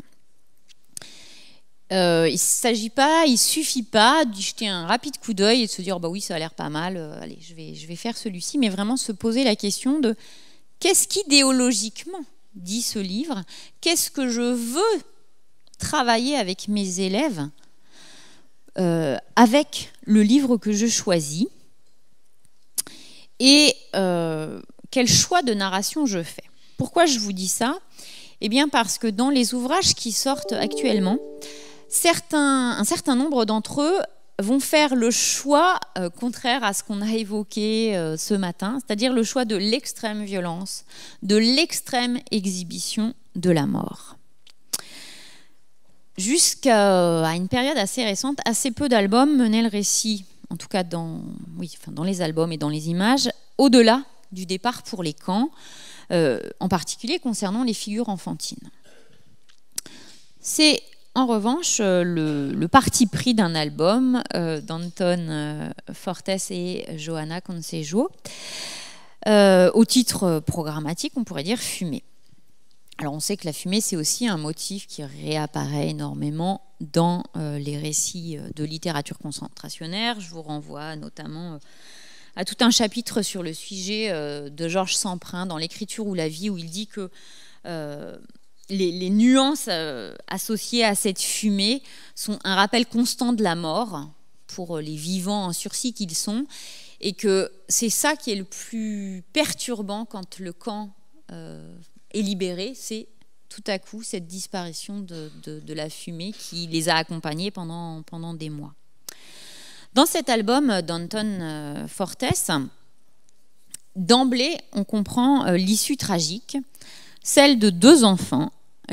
euh, il ne s'agit pas, il suffit pas d'y jeter un rapide coup d'œil et de se dire bah oui ça a l'air pas mal, euh, allez je vais, je vais faire celui-ci, mais vraiment se poser la question de qu'est-ce qu'idéologiquement dit ce livre, qu'est-ce que je veux travailler avec mes élèves, euh, avec le livre que je choisis, et quel choix de narration je fais. Pourquoi je vous dis ça Eh bien parce que dans les ouvrages qui sortent actuellement, un certain nombre d'entre eux vont faire le choix euh, contraire à ce qu'on a évoqué euh, ce matin, c'est-à-dire le choix de l'extrême violence, de l'extrême exhibition de la mort. Jusqu'à euh, une période assez récente, assez peu d'albums menaient le récit, en tout cas dans, dans les albums et dans les images, au-delà du départ pour les camps, euh, en particulier concernant les figures enfantines. C'est en revanche euh, le, parti pris d'un album euh, d'Anton Fortes et Johanna Consejo, au titre programmatique, on pourrait dire fumée. Alors on sait que la fumée, c'est aussi un motif qui réapparaît énormément dans les récits de littérature concentrationnaire. Je vous renvoie notamment à tout un chapitre sur le sujet euh, de Georges Semprin dans L'écriture ou la vie, où il dit que euh, les, nuances euh, associées à cette fumée sont un rappel constant de la mort pour les vivants en sursis qu'ils sont, et que c'est ça qui est le plus perturbant quand le camp est libéré, c'est tout à coup cette disparition de, la fumée qui les a accompagnés pendant des mois. Dans cet album euh, d'Anton euh, Fortes, d'emblée, on comprend euh, l'issue tragique, celle de deux enfants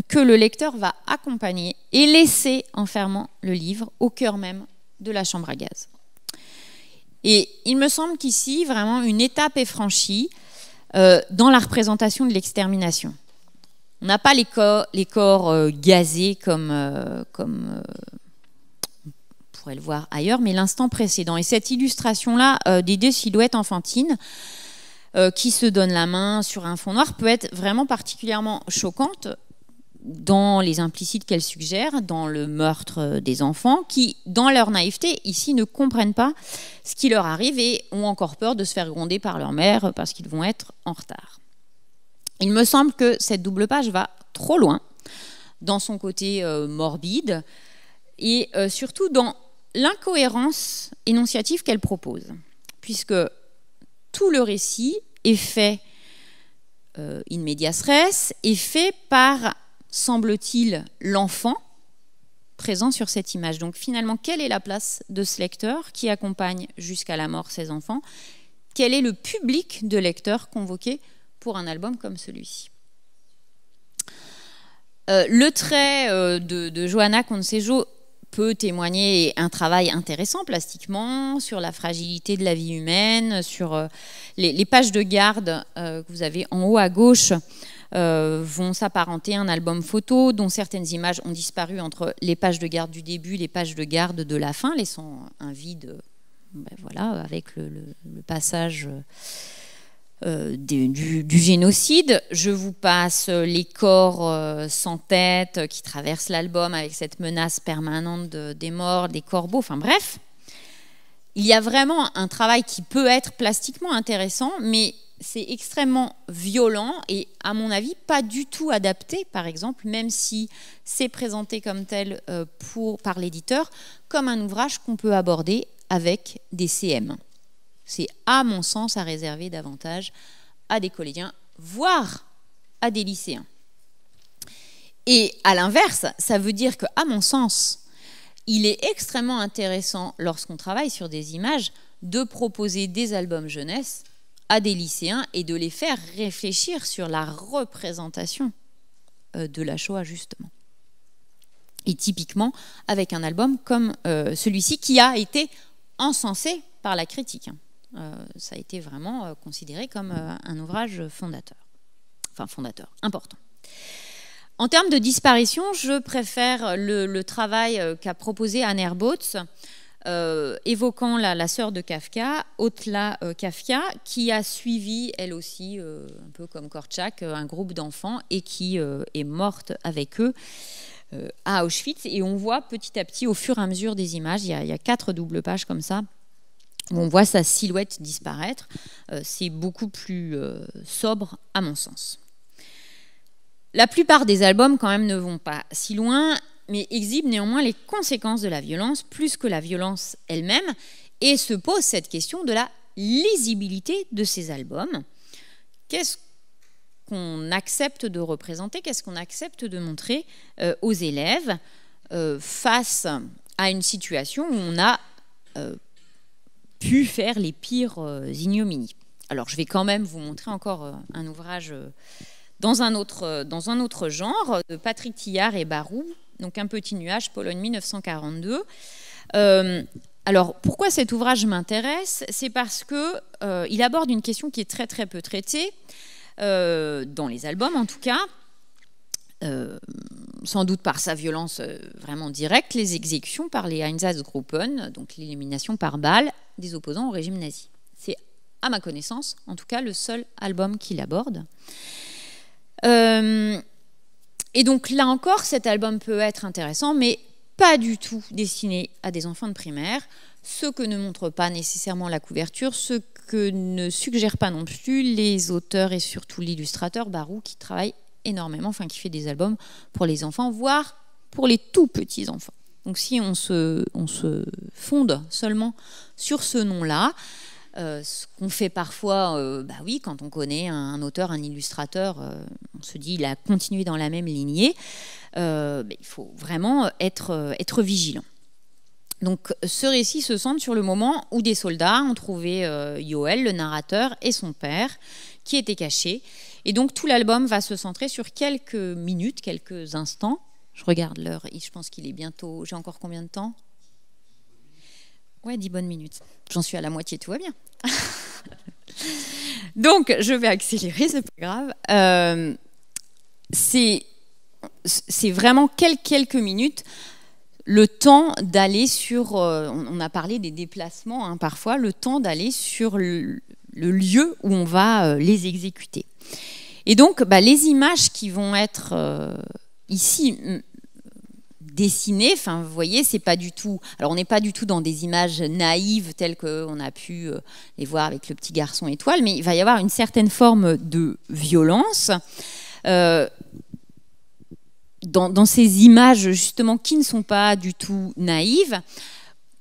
que le lecteur va accompagner et laisser en fermant le livre au cœur même de la chambre à gaz. Et il me semble qu'ici, vraiment, une étape est franchie dans la représentation de l'extermination. On n'a pas les corps, les gazés comme, comme pourrait le voir ailleurs, mais l'instant précédent. Et cette illustration-là euh, des deux silhouettes enfantines euh, qui se donnent la main sur un fond noir peut être vraiment particulièrement choquante dans les implicites qu'elle suggère, dans le meurtre euh, des enfants, qui, dans leur naïveté, ici, ne comprennent pas ce qui leur arrive et ont encore peur de se faire gronder par leur mère parce qu'ils vont être en retard. Il me semble que cette double page va trop loin dans son côté morbide et surtout dans l'incohérence énonciative qu'elle propose, puisque tout le récit est fait euh, in medias res, est fait par, semble-t-il, l'enfant présent sur cette image. Donc finalement, quelle est la place de ce lecteur qui accompagne jusqu'à la mort ses enfants Quel est le public de lecteurs convoqué pour un album comme celui-ci euh, le trait euh, de, de, Johanna Consejo peut témoigner un travail intéressant plastiquement sur la fragilité de la vie humaine, sur euh, les, pages de garde euh, que vous avez en haut à gauche. Euh, vont s'apparenter un album photo dont certaines images ont disparu entre les pages de garde du début, les pages de garde de la fin, laissant un vide, ben voilà, avec le passage euh, du, génocide. Je vous passe euh, les corps euh, sans tête qui traversent l'album avec cette menace permanente des morts, des corbeaux, enfin bref. Il y a vraiment un travail qui peut être plastiquement intéressant, mais c'est extrêmement violent et, à mon avis, pas du tout adapté, par exemple, même si c'est présenté comme tel pour, par l'éditeur, comme un ouvrage qu'on peut aborder avec des CM. C'est à mon sens à réserver davantage à des collégiens, voire à des lycéens. Et à l'inverse, ça veut dire que, à mon sens, il est extrêmement intéressant, lorsqu'on travaille sur des images, de proposer des albums jeunesse à des lycéens et de les faire réfléchir sur la représentation euh, de la Shoah, justement. Et typiquement, avec un album comme euh, celui-ci, qui a été encensé par la critique. Hein. Euh, ça a été vraiment euh, considéré comme euh, un ouvrage fondateur, enfin fondateur, important. En termes de disparition, je préfère le, travail qu'a proposé Anne Herbots, évoquant la, la, sœur de Kafka, Otla Kafka, qui a suivi, elle aussi, un peu comme Korchak, un groupe d'enfants et qui est morte avec eux à Auschwitz. Et on voit petit à petit, au fur et à mesure des images, il y a, il y a quatre doubles pages comme ça, on voit sa silhouette disparaître. Euh, c'est beaucoup plus euh, sobre à mon sens. La plupart des albums quand même ne vont pas si loin, mais exhibent néanmoins les conséquences de la violence plus que la violence elle-même, et se pose cette question de la lisibilité de ces albums. Qu'est-ce qu'on accepte de représenter, qu'est-ce qu'on accepte de montrer euh, aux élèves face à une situation où on a pu faire les pires euh, ignominies. Alors je vais quand même vous montrer encore euh, un ouvrage euh, dans un autre, dans un autre genre de Patrick Tillard et Barou, donc Un petit nuage, Pologne 1942. alors pourquoi cet ouvrage m'intéresse C'est parce que il aborde une question qui est très très peu traitée dans les albums en tout cas. sans doute par sa violence vraiment directe, les exécutions par les Einsatzgruppen, donc l'élimination par balle, des opposants au régime nazi. C'est, à ma connaissance, en tout cas, le seul album qu'il aborde. Euh, et donc là encore, cet album peut être intéressant, mais pas du tout destiné à des enfants de primaire, ce que ne montre pas nécessairement la couverture, ce que ne suggèrent pas non plus les auteurs et surtout l'illustrateur Barou qui travaille énormément, enfin qui fait des albums pour les enfants, voire pour les tout petits enfants. Donc si on se, on se fonde seulement sur ce nom-là, euh, ce qu'on fait parfois, euh, bah oui, quand on connaît un, auteur, un illustrateur, euh, on se dit il a continué dans la même lignée. il faut vraiment être, être vigilant. Donc ce récit se centre sur le moment où des soldats ont trouvé Yoel, le narrateur, et son père, qui étaient cachés. Et donc tout l'album va se centrer sur quelques minutes, quelques instants je regarde l'heure et je pense qu'il est bientôt. J'ai encore combien de temps Ouais, 10 bonnes minutes. J'en suis à la moitié, tout va bien. Donc, je vais accélérer, c'est pas grave. Euh, c'est vraiment quelques minutes le temps d'aller sur, euh, on a parlé des déplacements hein, parfois, le temps d'aller sur le, lieu où on va euh, les exécuter. Et donc, bah, les images qui vont être ici dessiné. Enfin, vous voyez, c'est pas du tout. Alors, on n'est pas du tout dans des images naïves telles qu'on a pu euh, les voir avec le petit garçon étoile, mais il va y avoir une certaine forme de violence. Euh, dans, ces images justement qui ne sont pas du tout naïves,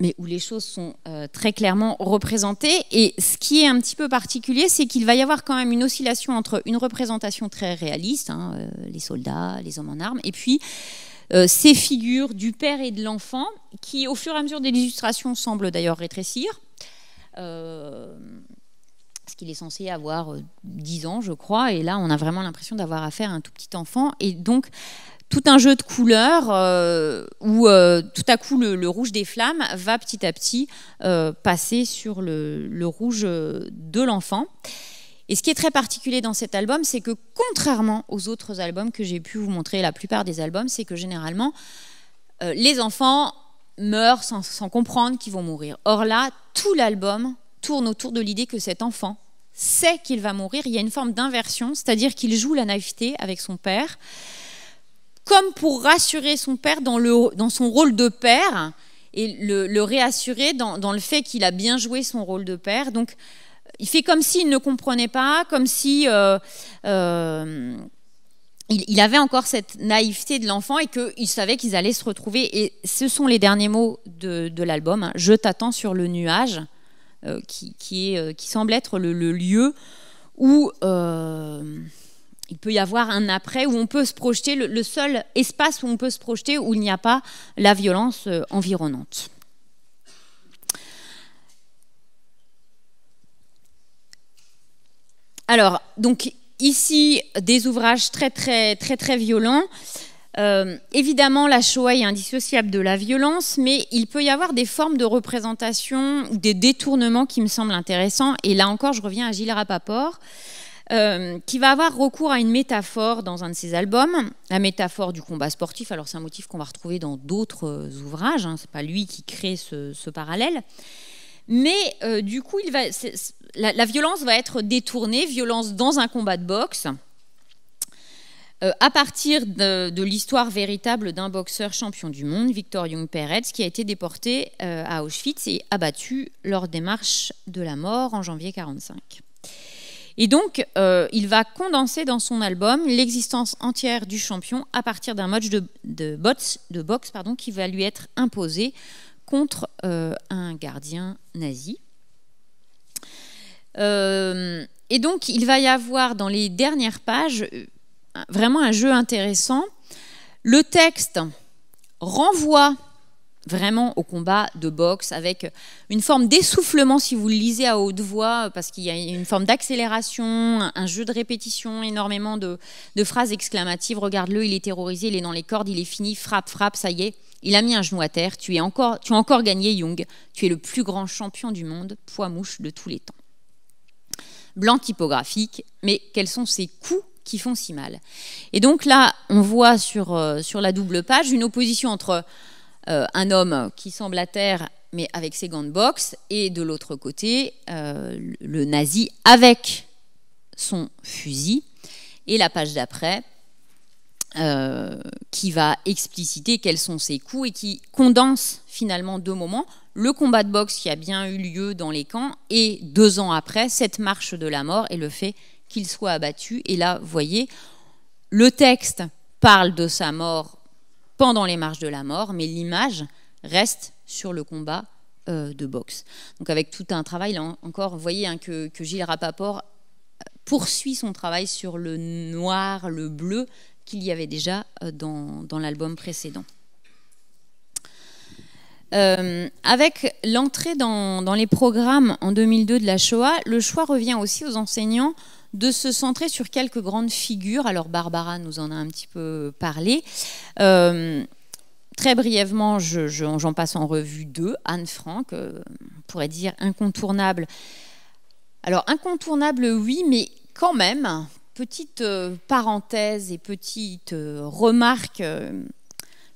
mais où les choses sont euh, très clairement représentées. Et ce qui est un petit peu particulier, c'est qu'il va y avoir quand même une oscillation entre une représentation très réaliste, hein, les soldats, les hommes en armes, et puis euh, ces figures du père et de l'enfant, qui au fur et à mesure des illustrations semblent d'ailleurs rétrécir. Euh, ce qu'il est censé avoir 10 euh, ans, je crois, et là on a vraiment l'impression d'avoir affaire à un tout petit enfant. Et donc tout un jeu de couleurs où tout à coup le, rouge des flammes va petit à petit passer sur le rouge de l'enfant. Et ce qui est très particulier dans cet album, c'est que contrairement aux autres albums que j'ai pu vous montrer, la plupart des albums, c'est que généralement, euh, les enfants meurent sans, comprendre qu'ils vont mourir. Or là, tout l'album tourne autour de l'idée que cet enfant sait qu'il va mourir. Il y a une forme d'inversion, c'est-à-dire qu'il joue la naïveté avec son père, comme pour rassurer son père dans, le, dans son rôle de père et le, réassurer dans, dans le fait qu'il a bien joué son rôle de père. Donc, il fait comme s'il ne comprenait pas, comme si euh, euh, il, avait encore cette naïveté de l'enfant et qu'il savait qu'ils allaient se retrouver. Et ce sont les derniers mots de, l'album, hein. Je t'attends sur le nuage, euh, qui, semble être le, lieu où il peut y avoir un après, où on peut se projeter, le seul espace où on peut se projeter, où il n'y a pas la violence environnante. Alors, donc ici, des ouvrages très, très, très, très violents. Euh, évidemment, la Shoah est indissociable de la violence, mais il peut y avoir des formes de représentation ou des détournements qui me semblent intéressants. Et là encore, je reviens à Gilles Rapaport, euh, qui va avoir recours à une métaphore dans un de ses albums, la métaphore du combat sportif. Alors, c'est un motif qu'on va retrouver dans d'autres euh, ouvrages, hein. c'est pas lui qui crée ce, parallèle. Mais du coup, il va, la, violence va être détournée, violence dans un combat de boxe, euh, à partir de, l'histoire véritable d'un boxeur champion du monde, Victor Jung Perez, qui a été déporté euh, à Auschwitz et abattu lors des marches de la mort en janvier 1945. Et donc, euh, il va condenser dans son album l'existence entière du champion à partir d'un match de, de boxe pardon, qui va lui être imposé contre un gardien nazi. Euh, et donc, il va y avoir dans les dernières pages euh, vraiment un jeu intéressant. Le texte renvoie vraiment au combat de boxe avec une forme d'essoufflement si vous le lisez à haute voix parce qu'il y a une forme d'accélération, un jeu de répétition, énormément de, phrases exclamatives. Regarde-le, il est terrorisé, il est dans les cordes, il est fini, frappe, frappe, ça y est. Il a mis un genou à terre, tu, es encore, tu as encore gagné Young. tu es le plus grand champion du monde, poids mouche de tous les temps blanc typographique, mais quels sont ces coups qui font si mal Et donc là, on voit sur, euh, sur la double page une opposition entre euh, un homme qui semble à terre, mais avec ses gants de boxe, et de l'autre côté, euh, le nazi avec son fusil. Et la page d'après, qui va expliciter quels sont ses coûts et qui condense finalement deux moments le combat de boxe qui a bien eu lieu dans les camps, et deux ans après, cette marche de la mort et le fait qu'il soit abattu. Et là, vous voyez, le texte parle de sa mort pendant les marches de la mort, mais l'image reste sur le combat euh, de boxe. Donc avec tout un travail, là encore, vous voyez hein, que, Gilles Rapaport euh, poursuit son travail sur le noir, le bleu qu'il y avait déjà euh, dans l'album précédent. Euh, avec l'entrée dans, les programmes en 2002 de la Shoah, le choix revient aussi aux enseignants de se centrer sur quelques grandes figures. Alors Barbara nous en a un petit peu parlé. Euh, très brièvement, j'en passe en revue deux. Anne Frank, euh, on pourrait dire incontournable. Alors incontournable, oui, mais quand même, petite parenthèse et petite remarque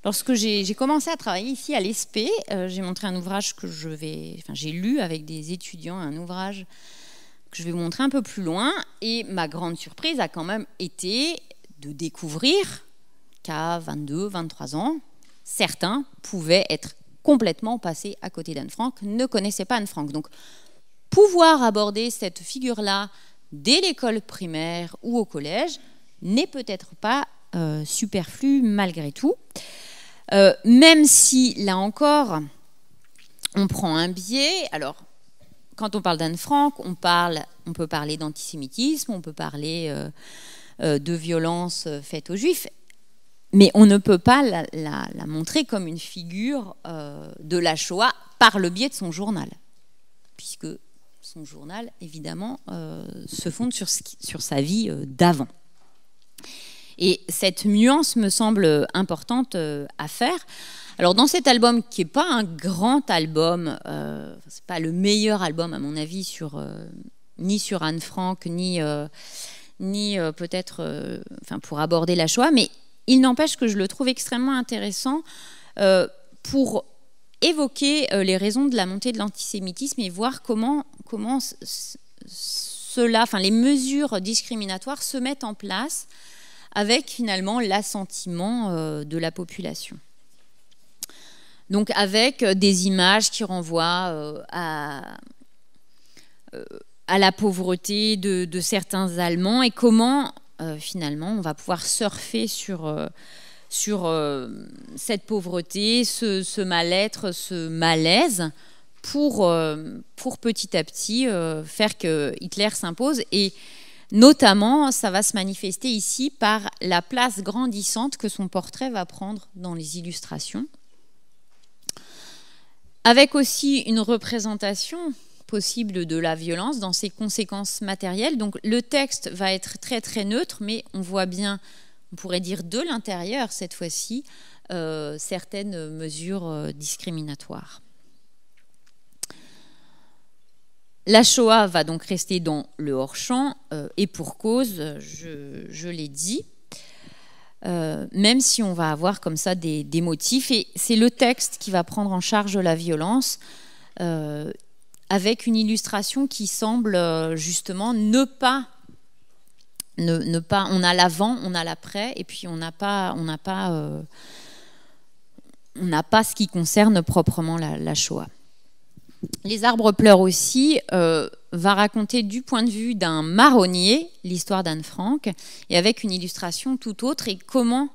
Lorsque j'ai commencé à travailler ici à l'ESP, euh, j'ai montré un ouvrage que je vais, enfin j'ai lu avec des étudiants un ouvrage que je vais vous montrer un peu plus loin. Et ma grande surprise a quand même été de découvrir qu'à 22, 23 ans, certains pouvaient être complètement passés à côté d'Anne Frank, ne connaissaient pas Anne Frank. Donc pouvoir aborder cette figure-là dès l'école primaire ou au collège n'est peut-être pas euh, superflu malgré tout. Euh, même si, là encore, on prend un biais, alors quand on parle d'Anne Frank, on, parle, on peut parler d'antisémitisme, on peut parler euh, euh, de violence faite aux juifs, mais on ne peut pas la, montrer comme une figure de la Shoah par le biais de son journal, puisque son journal, évidemment, se fonde sur, ce sur sa vie d'avant. Et cette nuance me semble importante euh, à faire. Alors dans cet album qui n'est pas un grand album, ce euh, c'est pas le meilleur album à mon avis euh, ni sur Anne Frank ni ni peut-être enfin pour aborder la Shoah, mais il n'empêche que je le trouve extrêmement intéressant pour évoquer les raisons de la montée de l'antisémitisme et voir comment comment cela, enfin les mesures discriminatoires se mettent en place avec finalement l'assentiment euh, de la population. Donc avec euh, des images qui renvoient euh, à, à la pauvreté de, certains Allemands et comment finalement on va pouvoir surfer sur sur cette pauvreté, ce, mal-être, ce malaise, pour, pour petit à petit faire que Hitler s'impose. Et Notamment, ça va se manifester ici par la place grandissante que son portrait va prendre dans les illustrations, avec aussi une représentation possible de la violence dans ses conséquences matérielles. Donc le texte va être très très neutre, mais on voit bien, on pourrait dire de l'intérieur cette fois-ci, euh, certaines mesures euh, discriminatoires. La Shoah va donc rester dans le hors-champ, euh, et pour cause, je, l'ai dit, euh, même si on va avoir comme ça des, motifs, et c'est le texte qui va prendre en charge la violence, euh, avec une illustration qui semble justement ne pas... Ne, pas on a l'avant, on a l'après, et puis on n'a pas, on n'a pas, ce qui concerne proprement la, la Shoah. Les arbres pleurent aussi euh, va raconter du point de vue d'un marronnier l'histoire d'Anne Frank et avec une illustration tout autre et comment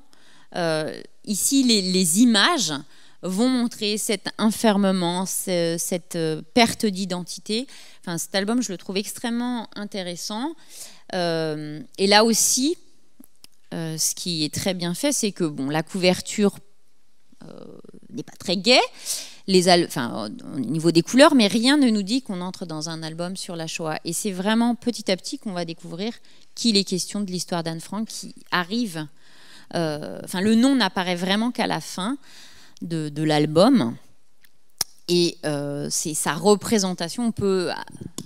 euh, ici les, images vont montrer cet enfermement, cette euh, perte d'identité. Enfin, cet album, je le trouve extrêmement intéressant. et là aussi, ce qui est très bien fait, c'est que bon, la couverture euh, n'est pas très gay les au niveau des couleurs, mais rien ne nous dit qu'on entre dans un album sur la Shoah. Et c'est vraiment petit à petit qu'on va découvrir qu'il est question de l'histoire d'Anne Frank qui arrive. Euh, enfin, le nom n'apparaît vraiment qu'à la fin de, l'album. Et euh, c'est sa représentation. On peut, à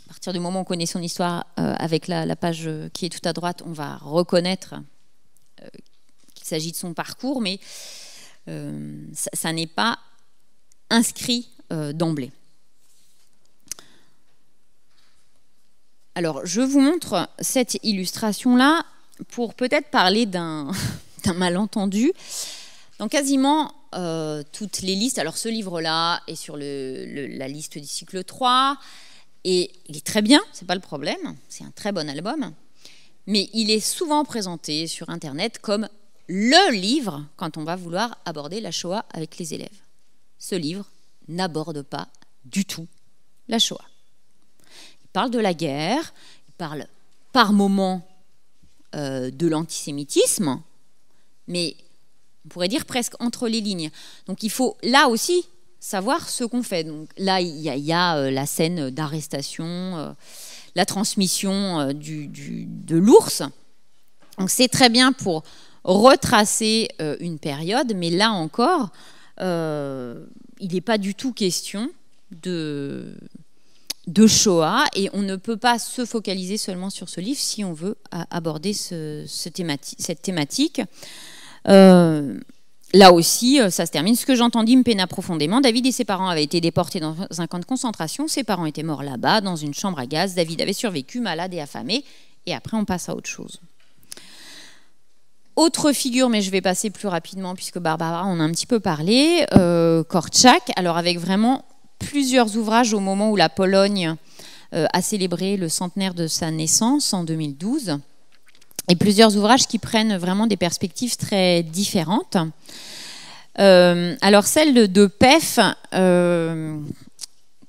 partir du moment où on connaît son histoire, avec la, page qui est tout à droite, on va reconnaître qu'il s'agit de son parcours. Mais euh, ça, n'est pas inscrit euh, d'emblée. Alors, je vous montre cette illustration-là pour peut-être parler d'un malentendu. Dans quasiment euh, toutes les listes, alors ce livre-là est sur la liste du cycle 3, et il est très bien, c'est pas le problème, c'est un très bon album, mais il est souvent présenté sur Internet comme le livre quand on va vouloir aborder la Shoah avec les élèves. Ce livre n'aborde pas du tout la Shoah. Il parle de la guerre, il parle par moments euh, de l'antisémitisme, mais on pourrait dire presque entre les lignes. Donc il faut là aussi savoir ce qu'on fait. Donc là, il y a, euh, la scène d'arrestation, euh, la transmission de l'ours. Donc c'est très bien pour retracer euh, une période, mais là encore, euh, il n'est pas du tout question de, de Shoah, et on ne peut pas se focaliser seulement sur ce livre si on veut euh, aborder cette thématique. là aussi, ça se termine. Ce que j'entendis me peina profondément. David et ses parents avaient été déportés dans un camp de concentration. Ses parents étaient morts là-bas, dans une chambre à gaz. David avait survécu, malade et affamé. Et après, on passe à autre chose. Autre figure, mais je vais passer plus rapidement puisque Barbara en a un petit peu parlé, euh, Korczak, alors avec vraiment plusieurs ouvrages au moment où la Pologne euh, a célébré le centenaire de sa naissance en 2012, et plusieurs ouvrages qui prennent vraiment des perspectives très différentes. Euh, alors celle de, de PEF,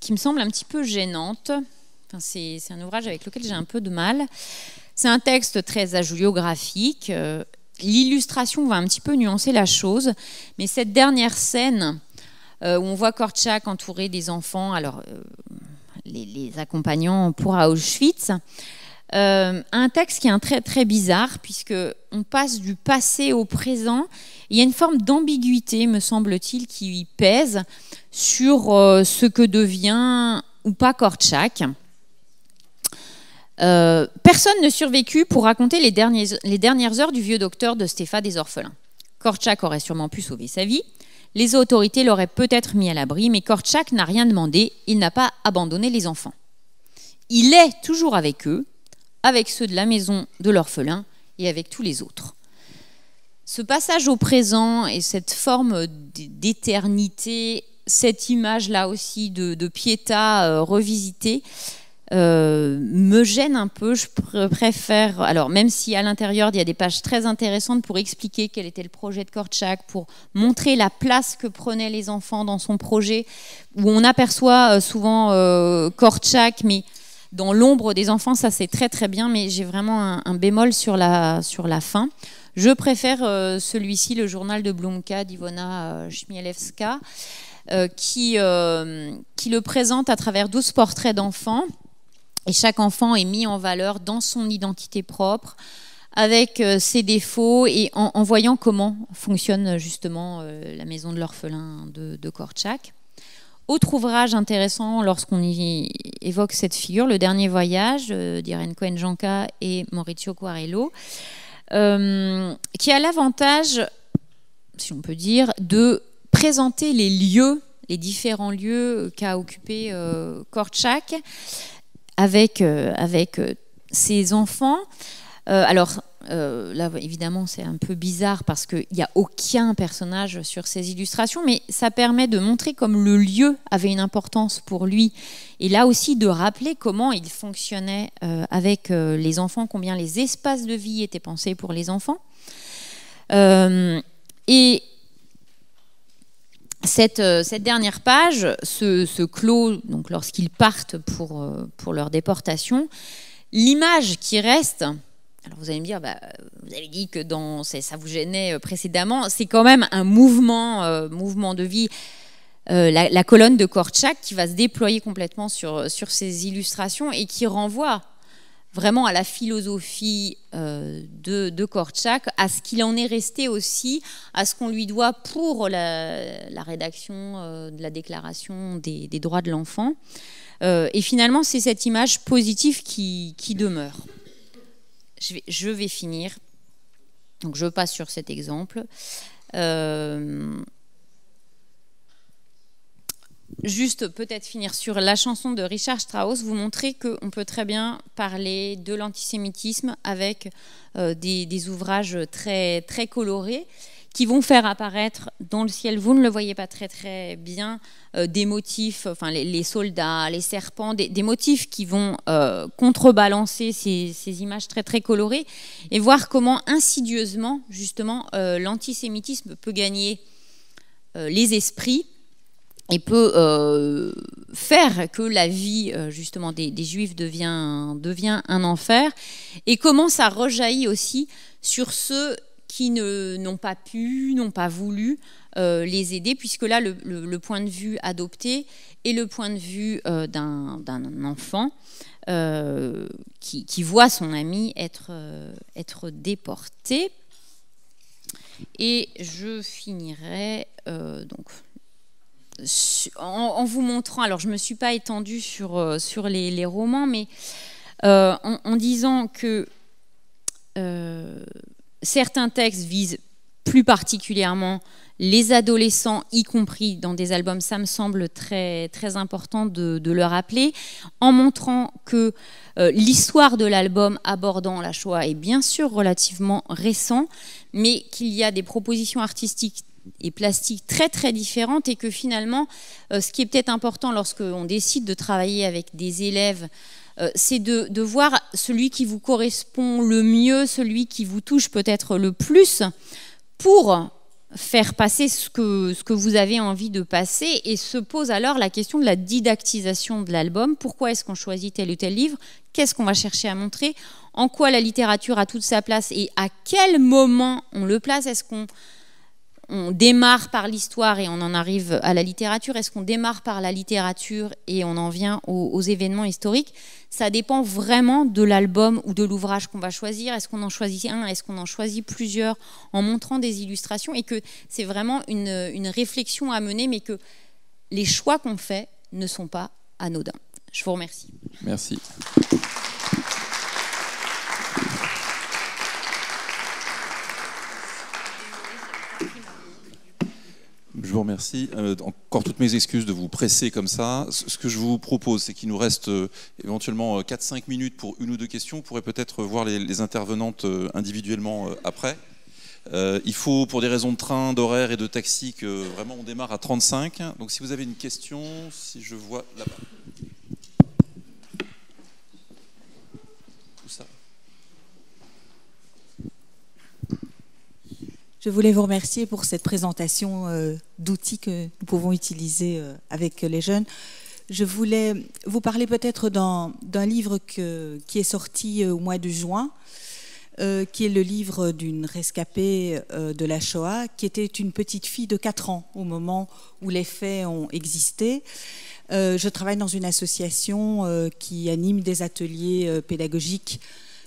qui me semble un petit peu gênante, c'est un ouvrage avec lequel j'ai un peu de mal, c'est un texte très agiographique, l'illustration va un petit peu nuancer la chose, mais cette dernière scène euh, où on voit Korchak entouré des enfants, alors euh, les, accompagnants pour Auschwitz, euh, un texte qui est un très très bizarre puisque on passe du passé au présent. Il y a une forme d'ambiguïté, me semble-t-il, qui pèse sur ce que devient ou pas Korchak. Euh, personne ne survécut pour raconter les, dernières heures du vieux docteur de Stéphane des orphelins. Korchak aurait sûrement pu sauver sa vie. Les autorités l'auraient peut-être mis à l'abri, mais Korchak n'a rien demandé. Il n'a pas abandonné les enfants. Il est toujours avec eux, avec ceux de la maison de l'orphelin et avec tous les autres. Ce passage au présent et cette forme d'éternité, cette image là aussi de, Pieta euh, revisitée, euh, me gêne un peu. Je préfère, alors même si à l'intérieur il y a des pages très intéressantes pour expliquer quel était le projet de Korchak, pour montrer la place que prenaient les enfants dans son projet, où on aperçoit euh, souvent euh, Korczak mais dans l'ombre des enfants, ça c'est très très bien, mais j'ai vraiment un, bémol sur la, sur la fin. Je préfère celui-ci, le journal de Blumka d'Ivona Chmielewska, qui, qui le présente à travers 12 portraits d'enfants. Et chaque enfant est mis en valeur dans son identité propre, avec euh, ses défauts et en, voyant comment fonctionne justement euh, la maison de l'orphelin de, de Autre ouvrage intéressant lorsqu'on y évoque cette figure, Le Dernier Voyage euh, d'Irene Cohen-Janka et Maurizio Quarello, qui a l'avantage, si on peut dire, de présenter les lieux, les différents lieux qu'a occupé Korczak, avec, euh, avec euh, ses enfants. Euh, alors, là évidemment c'est un peu bizarre parce qu'il n'y a aucun personnage sur ces illustrations, mais ça permet de montrer comme le lieu avait une importance pour lui et là aussi de rappeler comment il fonctionnait avec les enfants, combien les espaces de vie étaient pensés pour les enfants. et euh, cette, dernière page se, clôt donc lorsqu'ils partent euh, pour, leur déportation. L'image qui reste, alors vous allez me dire, bah, vous avez dit que dans, ça vous gênait euh, précédemment, c'est quand même un mouvement, mouvement de vie. la, colonne de Korchak qui va se déployer complètement sur ces illustrations et qui renvoie vraiment à la philosophie euh, de, de à ce qu'il en est resté aussi, à ce qu'on lui doit pour la, rédaction euh, de la Déclaration des, droits de l'enfant. Euh, et finalement, c'est cette image positive qui, demeure. Je vais, je vais, finir. Donc, je passe sur cet exemple. Euh, juste peut-être finir sur la chanson de Richard Strauss, vous montrer qu'on peut très bien parler de l'antisémitisme avec euh, des, ouvrages très, très colorés qui vont faire apparaître dans le ciel, vous ne le voyez pas très très bien, euh, des motifs, enfin les, soldats, les serpents, des, motifs qui vont euh, contrebalancer ces, ces, images très très colorées et voir comment insidieusement justement l'antisémitisme peut gagner les esprits et peut euh, faire que la vie euh, justement des, juifs devient, devient, un enfer et comment ça rejaillit aussi sur ceux qui n'ont pas pu, n'ont pas voulu euh, les aider, puisque là, le, point de vue adopté est le point de vue d'un enfant qui, voit son ami être, être déporté. Et je finirai donc en, vous montrant, alors je ne me suis pas étendue sur, euh, sur les, romans, mais euh, en, disant que euh, certains textes visent plus particulièrement les adolescents, y compris dans des albums, ça me semble très, très important de, de le rappeler, en montrant que l'histoire de l'album abordant la Shoah est bien sûr relativement récent, mais qu'il y a des propositions artistiques et plastiques très très différentes et que finalement, euh, ce qui est peut-être important lorsque lorsqu'on décide de travailler avec des élèves, euh, c'est de, voir celui qui vous correspond le mieux, celui qui vous touche peut-être le plus pour faire passer ce que, ce que vous avez envie de passer et se pose alors la question de la didactisation de l'album. Pourquoi est-ce qu'on choisit tel ou tel livre Qu'est-ce qu'on va chercher à montrer En quoi la littérature a toute sa place et à quel moment on le place Est-ce qu'on on démarre par l'histoire et on en arrive à la littérature Est-ce qu'on démarre par la littérature et on en vient aux, événements historiques Ça dépend vraiment de l'album ou de l'ouvrage qu'on va choisir. Est-ce qu'on en choisit un Est-ce qu'on en choisit plusieurs En montrant des illustrations et que c'est vraiment une, une réflexion à mener, mais que les choix qu'on fait ne sont pas anodins. Je vous remercie. Merci. vous remercie. Euh, encore toutes mes excuses de vous presser comme ça. Ce que je vous propose, c'est qu'il nous reste euh, éventuellement 4-5 euh, minutes pour une ou deux questions. On pourrait peut-être voir les, intervenantes individuellement après. il faut, pour des raisons de train, d'horaire et de taxi, que vraiment on démarre à 35. Donc si vous avez une question, si je vois là-bas. Je voulais vous remercier pour cette présentation euh, d'outils que nous pouvons utiliser euh, avec les jeunes. Je voulais vous parler peut-être d'un livre qui est sorti euh, au mois de juin, qui est le livre d'une rescapée de la Shoah, qui était une petite fille de 4 ans au moment où les faits ont existé. je travaille dans une association qui anime des ateliers pédagogiques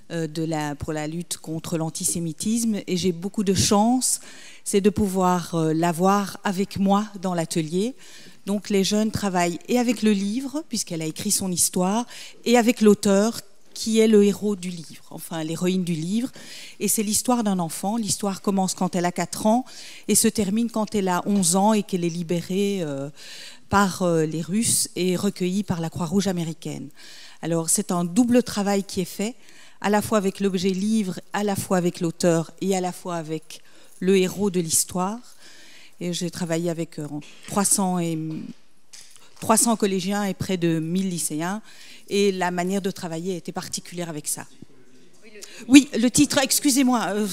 euh, pour la lutte contre l'antisémitisme et j'ai beaucoup de chance, c'est de pouvoir euh, l'avoir avec moi dans l'atelier. Donc les jeunes travaillent et avec le livre, puisqu'elle a écrit son histoire, et avec l'auteur qui est le héros du livre, enfin l'héroïne du livre. Et c'est l'histoire d'un enfant. L'histoire commence quand elle a 4 ans et se termine quand elle a 11 ans et qu'elle est libérée euh, par les Russes et recueillie par la Croix-Rouge américaine. Alors c'est un double travail qui est fait à la fois avec l'objet livre, à la fois avec l'auteur et à la fois avec le héros de l'histoire. Et j'ai travaillé avec 300, euh, et, 300 collégiens et près de 1000 lycéens. Et la manière de travailler était particulière avec ça. Oui, le titre, excusez-moi. Euh,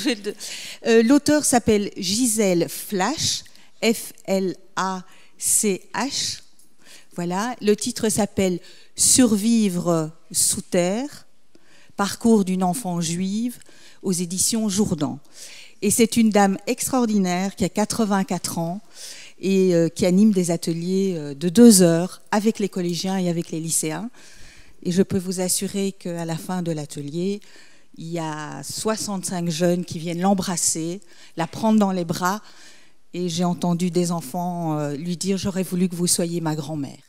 euh, l'auteur s'appelle Gisèle Flash, F-L-A-C-H. Voilà, le titre s'appelle Survivre sous terre. Parcours d'une enfant juive aux éditions Jourdan. Et c'est une dame extraordinaire qui a 84 ans et euh, qui anime des ateliers euh, de deux heures avec les collégiens et avec les lycéens. Et je peux vous assurer qu'à la fin de l'atelier, il y a 65 jeunes qui viennent l'embrasser, la prendre dans les bras. Et j'ai entendu des enfants euh, lui dire J'aurais voulu que vous soyez ma grand-mère.